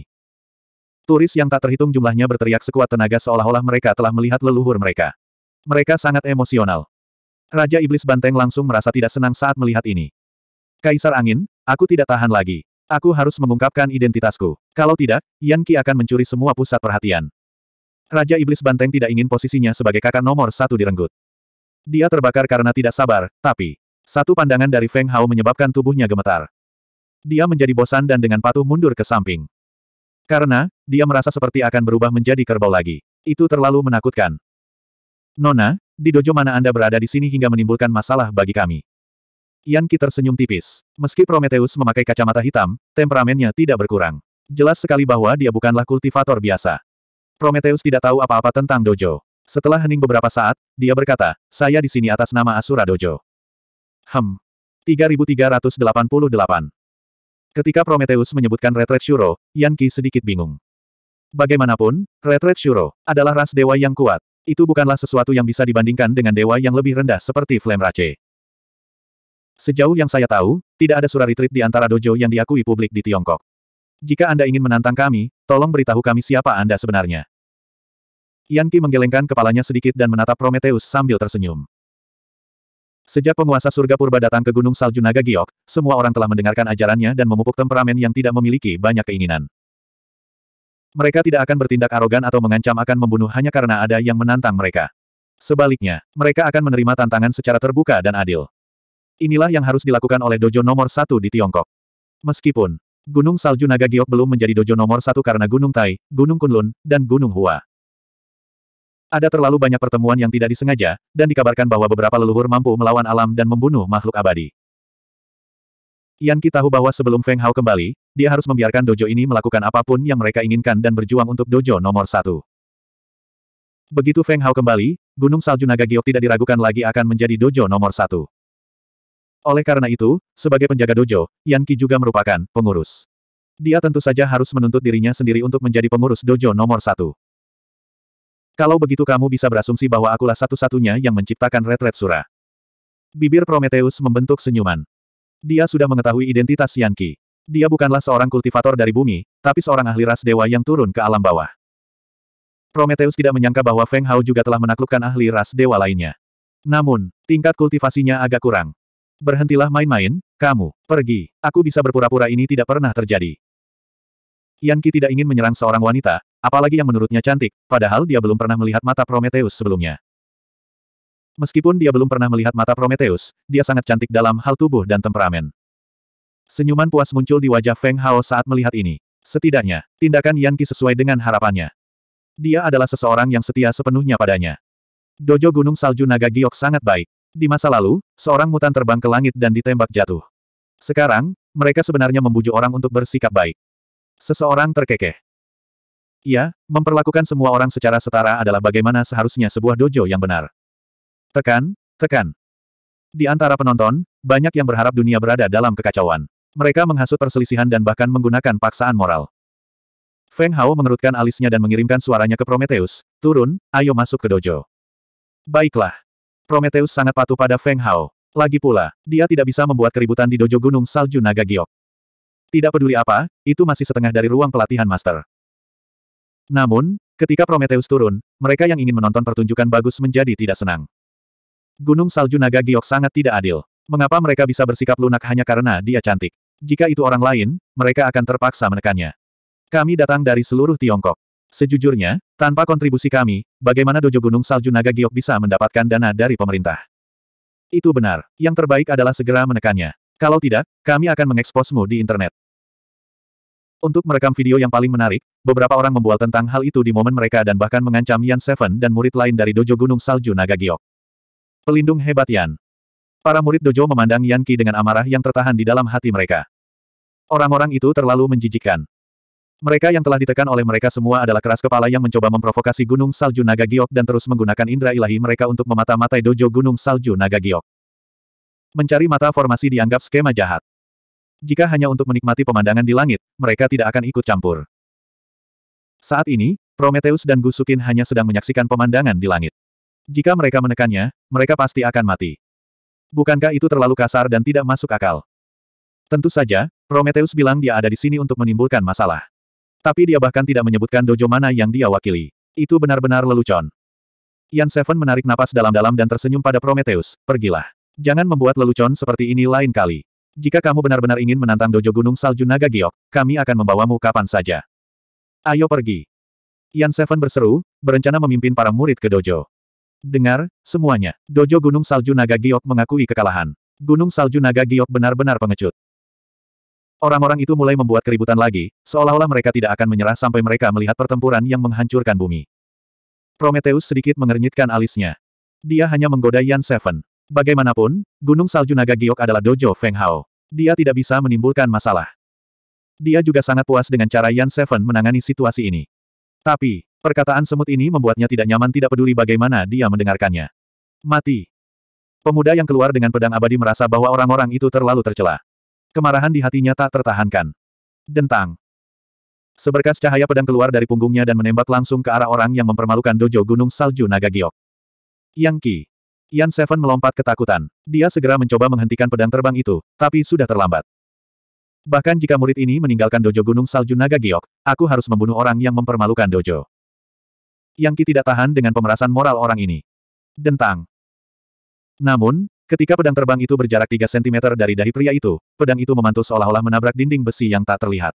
Turis yang tak terhitung jumlahnya berteriak sekuat tenaga seolah-olah mereka telah melihat leluhur mereka. Mereka sangat emosional. Raja Iblis Banteng langsung merasa tidak senang saat melihat ini. Kaisar Angin, aku tidak tahan lagi. Aku harus mengungkapkan identitasku. Kalau tidak, Yanki akan mencuri semua pusat perhatian. Raja Iblis Banteng tidak ingin posisinya sebagai kakak nomor satu direnggut. Dia terbakar karena tidak sabar, tapi satu pandangan dari Feng Hao menyebabkan tubuhnya gemetar. Dia menjadi bosan dan dengan patuh mundur ke samping. Karena, dia merasa seperti akan berubah menjadi kerbau lagi. Itu terlalu menakutkan. Nona, di dojo mana Anda berada di sini hingga menimbulkan masalah bagi kami? Yan Ki tersenyum tipis. Meski Prometheus memakai kacamata hitam, temperamennya tidak berkurang. Jelas sekali bahwa dia bukanlah kultivator biasa. Prometheus tidak tahu apa-apa tentang dojo. Setelah hening beberapa saat, dia berkata, saya di sini atas nama Asura Dojo. Hem. 3388. Ketika Prometheus menyebutkan Retret Shuro, Qi sedikit bingung. Bagaimanapun, Retret Shuro adalah ras dewa yang kuat. Itu bukanlah sesuatu yang bisa dibandingkan dengan dewa yang lebih rendah seperti Flame Rache. Sejauh yang saya tahu, tidak ada surah retreat di antara dojo yang diakui publik di Tiongkok. Jika Anda ingin menantang kami, tolong beritahu kami siapa Anda sebenarnya. Yan Qi menggelengkan kepalanya sedikit dan menatap Prometheus sambil tersenyum. Sejak penguasa surga purba datang ke Gunung Salju Naga Giok, semua orang telah mendengarkan ajarannya dan memupuk temperamen yang tidak memiliki banyak keinginan. Mereka tidak akan bertindak arogan atau mengancam akan membunuh hanya karena ada yang menantang mereka. Sebaliknya, mereka akan menerima tantangan secara terbuka dan adil. Inilah yang harus dilakukan oleh dojo nomor satu di Tiongkok. Meskipun Gunung Salju Naga Giok belum menjadi dojo nomor satu karena Gunung Tai, Gunung Kunlun, dan Gunung Hua. Ada terlalu banyak pertemuan yang tidak disengaja, dan dikabarkan bahwa beberapa leluhur mampu melawan alam dan membunuh makhluk abadi. Yan Ki tahu bahwa sebelum Feng Hao kembali, dia harus membiarkan dojo ini melakukan apapun yang mereka inginkan dan berjuang untuk dojo nomor satu. Begitu Feng Hao kembali, Gunung Salju Naga Giok tidak diragukan lagi akan menjadi dojo nomor satu. Oleh karena itu, sebagai penjaga dojo, Yan Ki juga merupakan pengurus. Dia tentu saja harus menuntut dirinya sendiri untuk menjadi pengurus dojo nomor satu. Kalau begitu kamu bisa berasumsi bahwa akulah satu-satunya yang menciptakan retret Sura. Bibir Prometheus membentuk senyuman. Dia sudah mengetahui identitas Yanki. Dia bukanlah seorang kultivator dari bumi, tapi seorang ahli ras dewa yang turun ke alam bawah. Prometheus tidak menyangka bahwa Feng Hao juga telah menaklukkan ahli ras dewa lainnya. Namun, tingkat kultivasinya agak kurang. Berhentilah main-main, kamu, pergi. Aku bisa berpura-pura ini tidak pernah terjadi. Yanki tidak ingin menyerang seorang wanita, Apalagi yang menurutnya cantik, padahal dia belum pernah melihat mata Prometheus sebelumnya. Meskipun dia belum pernah melihat mata Prometheus, dia sangat cantik dalam hal tubuh dan temperamen. Senyuman puas muncul di wajah Feng Hao saat melihat ini. Setidaknya, tindakan Yan Qi sesuai dengan harapannya. Dia adalah seseorang yang setia sepenuhnya padanya. Dojo Gunung Salju Naga Giok sangat baik. Di masa lalu, seorang mutan terbang ke langit dan ditembak jatuh. Sekarang, mereka sebenarnya membujuk orang untuk bersikap baik. Seseorang terkekeh. Ia, memperlakukan semua orang secara setara adalah bagaimana seharusnya sebuah dojo yang benar. Tekan, tekan. Di antara penonton, banyak yang berharap dunia berada dalam kekacauan. Mereka menghasut perselisihan dan bahkan menggunakan paksaan moral. Feng Hao mengerutkan alisnya dan mengirimkan suaranya ke Prometheus, turun, ayo masuk ke dojo. Baiklah. Prometheus sangat patuh pada Feng Hao. Lagi pula, dia tidak bisa membuat keributan di dojo gunung salju naga giok. Tidak peduli apa, itu masih setengah dari ruang pelatihan master. Namun, ketika Prometheus turun, mereka yang ingin menonton pertunjukan bagus menjadi tidak senang. Gunung salju naga giok sangat tidak adil. Mengapa mereka bisa bersikap lunak hanya karena dia cantik? Jika itu orang lain, mereka akan terpaksa menekannya. Kami datang dari seluruh Tiongkok. Sejujurnya, tanpa kontribusi kami, bagaimana Dojo Gunung Salju Naga Giok bisa mendapatkan dana dari pemerintah? Itu benar. Yang terbaik adalah segera menekannya. Kalau tidak, kami akan mengeksposmu di internet. Untuk merekam video yang paling menarik, beberapa orang membual tentang hal itu di momen mereka dan bahkan mengancam Yan Seven dan murid lain dari Dojo Gunung Salju Naga Giok. Pelindung hebat Yan. Para murid dojo memandang Yan Qi dengan amarah yang tertahan di dalam hati mereka. Orang-orang itu terlalu menjijikkan. Mereka yang telah ditekan oleh mereka semua adalah keras kepala yang mencoba memprovokasi Gunung Salju Naga Giok dan terus menggunakan indera ilahi mereka untuk memata-matai dojo Gunung Salju Naga Giok. Mencari mata formasi dianggap skema jahat. Jika hanya untuk menikmati pemandangan di langit, mereka tidak akan ikut campur. Saat ini, Prometheus dan Gusukin hanya sedang menyaksikan pemandangan di langit. Jika mereka menekannya, mereka pasti akan mati. Bukankah itu terlalu kasar dan tidak masuk akal? Tentu saja, Prometheus bilang dia ada di sini untuk menimbulkan masalah. Tapi dia bahkan tidak menyebutkan dojo mana yang dia wakili. Itu benar-benar lelucon. Yan Seven menarik napas dalam-dalam dan tersenyum pada Prometheus, pergilah. Jangan membuat lelucon seperti ini lain kali. Jika kamu benar-benar ingin menantang dojo gunung salju naga giok, kami akan membawamu kapan saja. Ayo pergi. Yan Seven berseru, berencana memimpin para murid ke dojo. Dengar, semuanya, dojo gunung salju naga giok mengakui kekalahan. Gunung salju naga giok benar-benar pengecut. Orang-orang itu mulai membuat keributan lagi, seolah-olah mereka tidak akan menyerah sampai mereka melihat pertempuran yang menghancurkan bumi. Prometheus sedikit mengernyitkan alisnya. Dia hanya menggoda Yan Seven. Bagaimanapun, Gunung Salju Naga Giok adalah dojo Feng Hao. Dia tidak bisa menimbulkan masalah. Dia juga sangat puas dengan cara Yan Seven menangani situasi ini. Tapi, perkataan semut ini membuatnya tidak nyaman tidak peduli bagaimana dia mendengarkannya. Mati. Pemuda yang keluar dengan pedang abadi merasa bahwa orang-orang itu terlalu tercela. Kemarahan di hatinya tak tertahankan. Dentang. Seberkas cahaya pedang keluar dari punggungnya dan menembak langsung ke arah orang yang mempermalukan dojo Gunung Salju Naga Giok. Yang Ki. Yan Seven melompat ketakutan. Dia segera mencoba menghentikan pedang terbang itu, tapi sudah terlambat. Bahkan jika murid ini meninggalkan dojo Gunung Salju Naga Giok, aku harus membunuh orang yang mempermalukan dojo. Yang Ki tidak tahan dengan pemerasan moral orang ini. Dentang. Namun, ketika pedang terbang itu berjarak 3 cm dari dahi pria itu, pedang itu memantul seolah-olah menabrak dinding besi yang tak terlihat.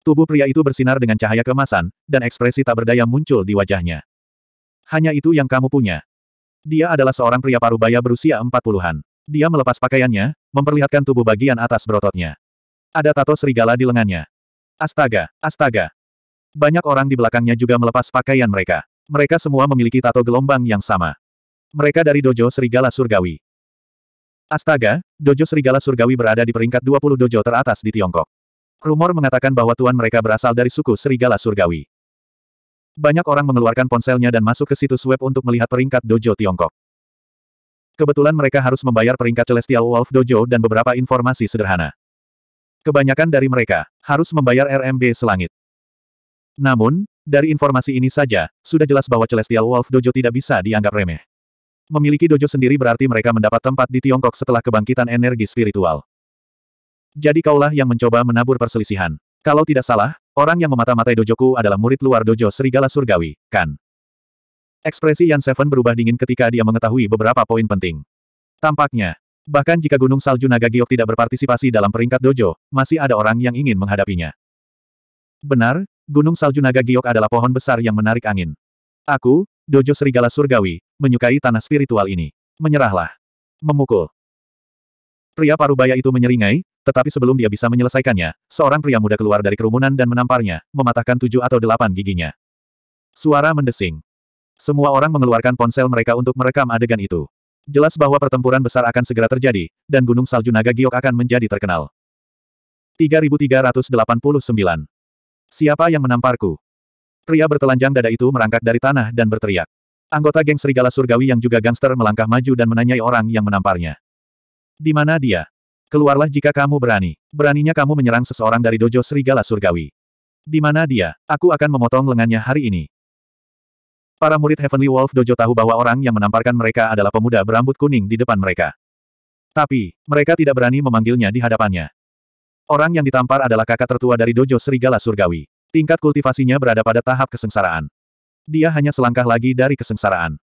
Tubuh pria itu bersinar dengan cahaya kemasan, dan ekspresi tak berdaya muncul di wajahnya. Hanya itu yang kamu punya. Dia adalah seorang pria parubaya berusia empat puluhan. Dia melepas pakaiannya, memperlihatkan tubuh bagian atas berototnya. Ada tato serigala di lengannya. Astaga, astaga. Banyak orang di belakangnya juga melepas pakaian mereka. Mereka semua memiliki tato gelombang yang sama. Mereka dari Dojo Serigala Surgawi. Astaga, Dojo Serigala Surgawi berada di peringkat 20 dojo teratas di Tiongkok. Rumor mengatakan bahwa tuan mereka berasal dari suku Serigala Surgawi. Banyak orang mengeluarkan ponselnya dan masuk ke situs web untuk melihat peringkat dojo Tiongkok. Kebetulan mereka harus membayar peringkat Celestial Wolf Dojo dan beberapa informasi sederhana. Kebanyakan dari mereka harus membayar RMB selangit. Namun, dari informasi ini saja, sudah jelas bahwa Celestial Wolf Dojo tidak bisa dianggap remeh. Memiliki dojo sendiri berarti mereka mendapat tempat di Tiongkok setelah kebangkitan energi spiritual. Jadi kaulah yang mencoba menabur perselisihan. Kalau tidak salah, Orang yang memata-matai dojoku adalah murid luar dojo Serigala Surgawi, kan? Ekspresi Yan Seven berubah dingin ketika dia mengetahui beberapa poin penting. Tampaknya, bahkan jika Gunung Salju Naga Giok tidak berpartisipasi dalam peringkat dojo, masih ada orang yang ingin menghadapinya. Benar, Gunung Salju Naga Giok adalah pohon besar yang menarik angin. Aku, Dojo Serigala Surgawi, menyukai tanah spiritual ini. Menyerahlah. Memukul. Pria parubaya itu menyeringai, tetapi sebelum dia bisa menyelesaikannya, seorang pria muda keluar dari kerumunan dan menamparnya, mematahkan tujuh atau delapan giginya. Suara mendesing. Semua orang mengeluarkan ponsel mereka untuk merekam adegan itu. Jelas bahwa pertempuran besar akan segera terjadi, dan Gunung Salju Naga Giok akan menjadi terkenal. 3389 Siapa yang menamparku? Pria bertelanjang dada itu merangkak dari tanah dan berteriak. Anggota geng Serigala Surgawi yang juga gangster melangkah maju dan menanyai orang yang menamparnya. Di mana dia? Keluarlah jika kamu berani. Beraninya kamu menyerang seseorang dari dojo serigala surgawi. Di mana dia? Aku akan memotong lengannya hari ini. Para murid Heavenly Wolf Dojo tahu bahwa orang yang menamparkan mereka adalah pemuda berambut kuning di depan mereka. Tapi, mereka tidak berani memanggilnya di hadapannya. Orang yang ditampar adalah kakak tertua dari Dojo Serigala Surgawi. Tingkat kultivasinya berada pada tahap kesengsaraan. Dia hanya selangkah lagi dari kesengsaraan.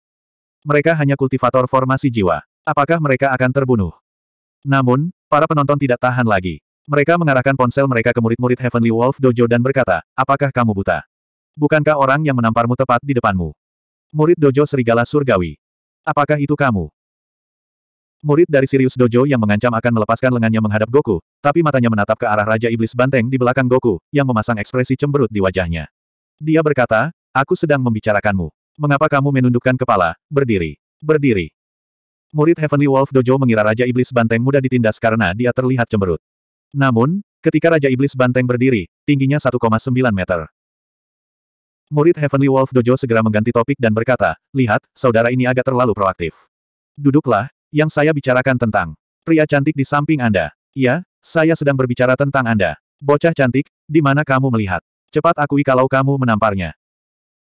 Mereka hanya kultivator formasi jiwa. Apakah mereka akan terbunuh? Namun, Para penonton tidak tahan lagi. Mereka mengarahkan ponsel mereka ke murid-murid Heavenly Wolf Dojo dan berkata, apakah kamu buta? Bukankah orang yang menamparmu tepat di depanmu? Murid Dojo Serigala Surgawi. Apakah itu kamu? Murid dari Sirius Dojo yang mengancam akan melepaskan lengannya menghadap Goku, tapi matanya menatap ke arah Raja Iblis Banteng di belakang Goku, yang memasang ekspresi cemberut di wajahnya. Dia berkata, aku sedang membicarakanmu. Mengapa kamu menundukkan kepala, berdiri, berdiri. Murid Heavenly Wolf Dojo mengira Raja Iblis Banteng muda ditindas karena dia terlihat cemberut. Namun, ketika Raja Iblis Banteng berdiri, tingginya 1,9 meter. Murid Heavenly Wolf Dojo segera mengganti topik dan berkata, lihat, saudara ini agak terlalu proaktif. Duduklah, yang saya bicarakan tentang. Pria cantik di samping Anda. Ya, saya sedang berbicara tentang Anda. Bocah cantik, di mana kamu melihat? Cepat akui kalau kamu menamparnya.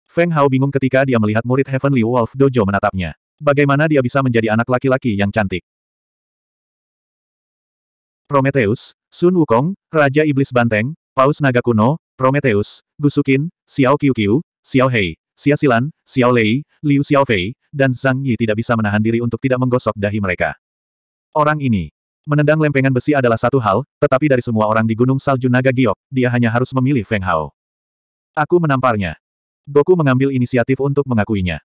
Feng Hao bingung ketika dia melihat murid Heavenly Wolf Dojo menatapnya. Bagaimana dia bisa menjadi anak laki-laki yang cantik? Prometheus, Sun Wukong, Raja Iblis Banteng, Paus Naga Kuno, Prometheus, Gusukin, Xiao Qiuqiu, Xiao Hei, Xia Silan, Xiao Lei, Liu Xiaofei, dan Zhang Yi tidak bisa menahan diri untuk tidak menggosok dahi mereka. Orang ini menendang lempengan besi adalah satu hal, tetapi dari semua orang di Gunung Salju Naga Giok, dia hanya harus memilih Feng Hao. Aku menamparnya. Goku mengambil inisiatif untuk mengakuinya.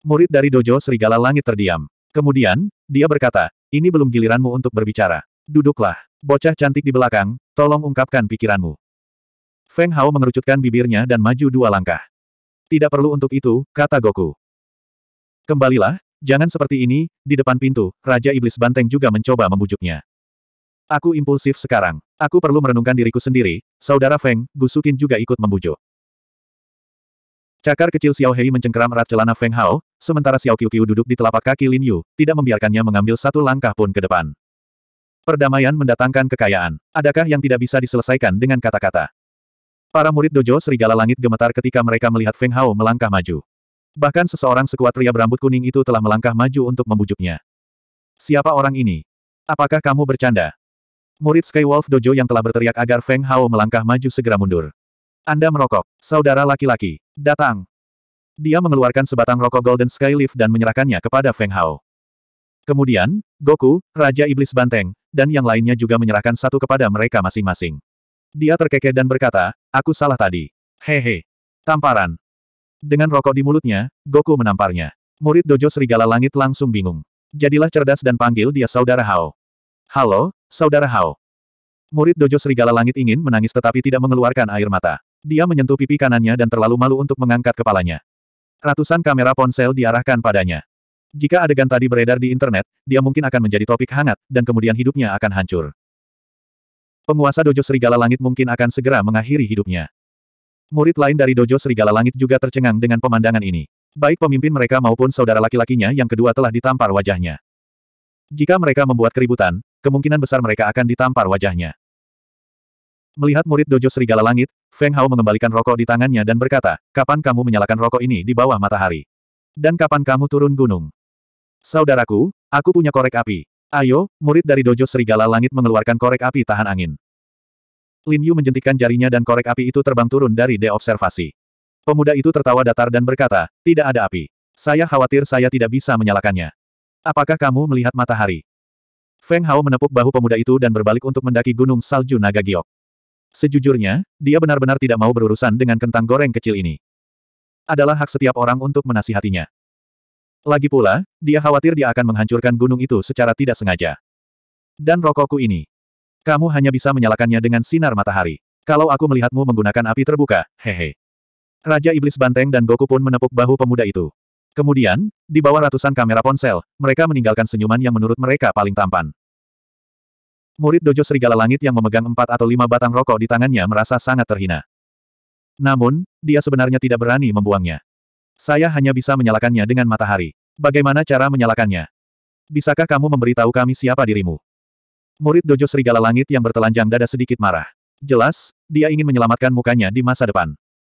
Murid dari Dojo Serigala Langit terdiam. Kemudian, dia berkata, ini belum giliranmu untuk berbicara. Duduklah. Bocah cantik di belakang, tolong ungkapkan pikiranmu. Feng Hao mengerucutkan bibirnya dan maju dua langkah. Tidak perlu untuk itu, kata Goku. Kembalilah, jangan seperti ini, di depan pintu, Raja Iblis Banteng juga mencoba membujuknya. Aku impulsif sekarang. Aku perlu merenungkan diriku sendiri, Saudara Feng, Gusukin juga ikut membujuk. Cakar kecil Xiao Hei mencengkeram erat celana Feng Hao, sementara Xiao Qiu Qiu duduk di telapak kaki Lin Yu, tidak membiarkannya mengambil satu langkah pun ke depan. Perdamaian mendatangkan kekayaan. Adakah yang tidak bisa diselesaikan dengan kata-kata? Para murid dojo serigala langit gemetar ketika mereka melihat Feng Hao melangkah maju. Bahkan seseorang sekuat pria berambut kuning itu telah melangkah maju untuk membujuknya. Siapa orang ini? Apakah kamu bercanda? Murid Skywolf Dojo yang telah berteriak agar Feng Hao melangkah maju segera mundur. Anda merokok, saudara laki-laki. Datang. Dia mengeluarkan sebatang rokok Golden Sky Skyleaf dan menyerahkannya kepada Feng Hao. Kemudian, Goku, Raja Iblis Banteng, dan yang lainnya juga menyerahkan satu kepada mereka masing-masing. Dia terkekeh dan berkata, aku salah tadi. Hehe. Tamparan. Dengan rokok di mulutnya, Goku menamparnya. Murid dojo serigala langit langsung bingung. Jadilah cerdas dan panggil dia saudara Hao. Halo, saudara Hao. Murid dojo serigala langit ingin menangis tetapi tidak mengeluarkan air mata. Dia menyentuh pipi kanannya dan terlalu malu untuk mengangkat kepalanya. Ratusan kamera ponsel diarahkan padanya. Jika adegan tadi beredar di internet, dia mungkin akan menjadi topik hangat, dan kemudian hidupnya akan hancur. Penguasa Dojo Serigala Langit mungkin akan segera mengakhiri hidupnya. Murid lain dari Dojo Serigala Langit juga tercengang dengan pemandangan ini. Baik pemimpin mereka maupun saudara laki-lakinya yang kedua telah ditampar wajahnya. Jika mereka membuat keributan, kemungkinan besar mereka akan ditampar wajahnya. Melihat murid dojo serigala langit, Feng Hao mengembalikan rokok di tangannya dan berkata, kapan kamu menyalakan rokok ini di bawah matahari? Dan kapan kamu turun gunung? Saudaraku, aku punya korek api. Ayo, murid dari dojo serigala langit mengeluarkan korek api tahan angin. Lin Yu menjentikkan jarinya dan korek api itu terbang turun dari deobservasi. Pemuda itu tertawa datar dan berkata, tidak ada api. Saya khawatir saya tidak bisa menyalakannya. Apakah kamu melihat matahari? Feng Hao menepuk bahu pemuda itu dan berbalik untuk mendaki gunung salju naga giok. Sejujurnya, dia benar-benar tidak mau berurusan dengan kentang goreng kecil ini. Adalah hak setiap orang untuk menasihatinya. Lagi pula, dia khawatir dia akan menghancurkan gunung itu secara tidak sengaja. Dan rokokku ini. Kamu hanya bisa menyalakannya dengan sinar matahari. Kalau aku melihatmu menggunakan api terbuka, hehe. Raja Iblis Banteng dan Goku pun menepuk bahu pemuda itu. Kemudian, di bawah ratusan kamera ponsel, mereka meninggalkan senyuman yang menurut mereka paling tampan. Murid dojo serigala langit yang memegang empat atau lima batang rokok di tangannya merasa sangat terhina. Namun, dia sebenarnya tidak berani membuangnya. Saya hanya bisa menyalakannya dengan matahari. Bagaimana cara menyalakannya? Bisakah kamu memberitahu kami siapa dirimu? Murid dojo serigala langit yang bertelanjang dada sedikit marah. Jelas, dia ingin menyelamatkan mukanya di masa depan.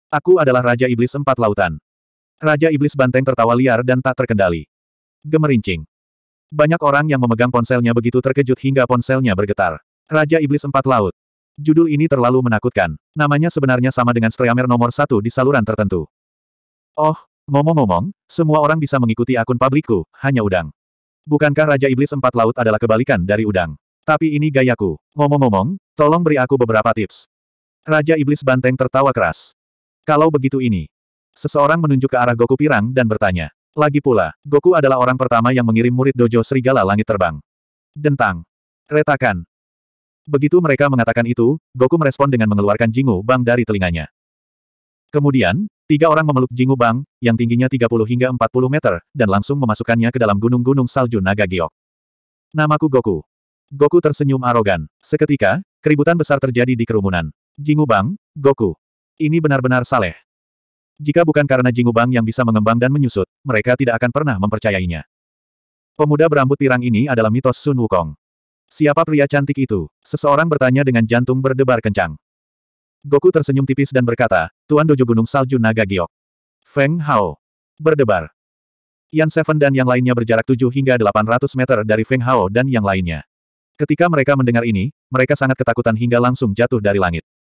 Aku adalah Raja Iblis Empat Lautan. Raja Iblis Banteng tertawa liar dan tak terkendali. Gemerincing. Banyak orang yang memegang ponselnya begitu terkejut hingga ponselnya bergetar. Raja Iblis Empat Laut. Judul ini terlalu menakutkan. Namanya sebenarnya sama dengan streamer nomor satu di saluran tertentu. Oh, ngomong-ngomong, semua orang bisa mengikuti akun publikku, hanya udang. Bukankah Raja Iblis Empat Laut adalah kebalikan dari udang? Tapi ini gayaku. Ngomong-ngomong, tolong beri aku beberapa tips. Raja Iblis Banteng tertawa keras. Kalau begitu ini. Seseorang menunjuk ke arah Goku Pirang dan bertanya. Lagi pula, Goku adalah orang pertama yang mengirim murid dojo serigala langit terbang. Dentang. Retakan. Begitu mereka mengatakan itu, Goku merespon dengan mengeluarkan Jingu Bang dari telinganya. Kemudian, tiga orang memeluk Jingu Bang, yang tingginya 30 hingga 40 meter, dan langsung memasukkannya ke dalam gunung-gunung salju naga giok. Namaku Goku. Goku tersenyum arogan. Seketika, keributan besar terjadi di kerumunan. Jingu Bang, Goku. Ini benar-benar saleh. Jika bukan karena Jingubang yang bisa mengembang dan menyusut, mereka tidak akan pernah mempercayainya. Pemuda berambut pirang ini adalah mitos Sun Wukong. Siapa pria cantik itu? Seseorang bertanya dengan jantung berdebar kencang. Goku tersenyum tipis dan berkata, Tuan Dojo Gunung Salju Naga Giok. Feng Hao. Berdebar. Yan Seven dan yang lainnya berjarak 7 hingga 800 meter dari Feng Hao dan yang lainnya. Ketika mereka mendengar ini, mereka sangat ketakutan hingga langsung jatuh dari langit.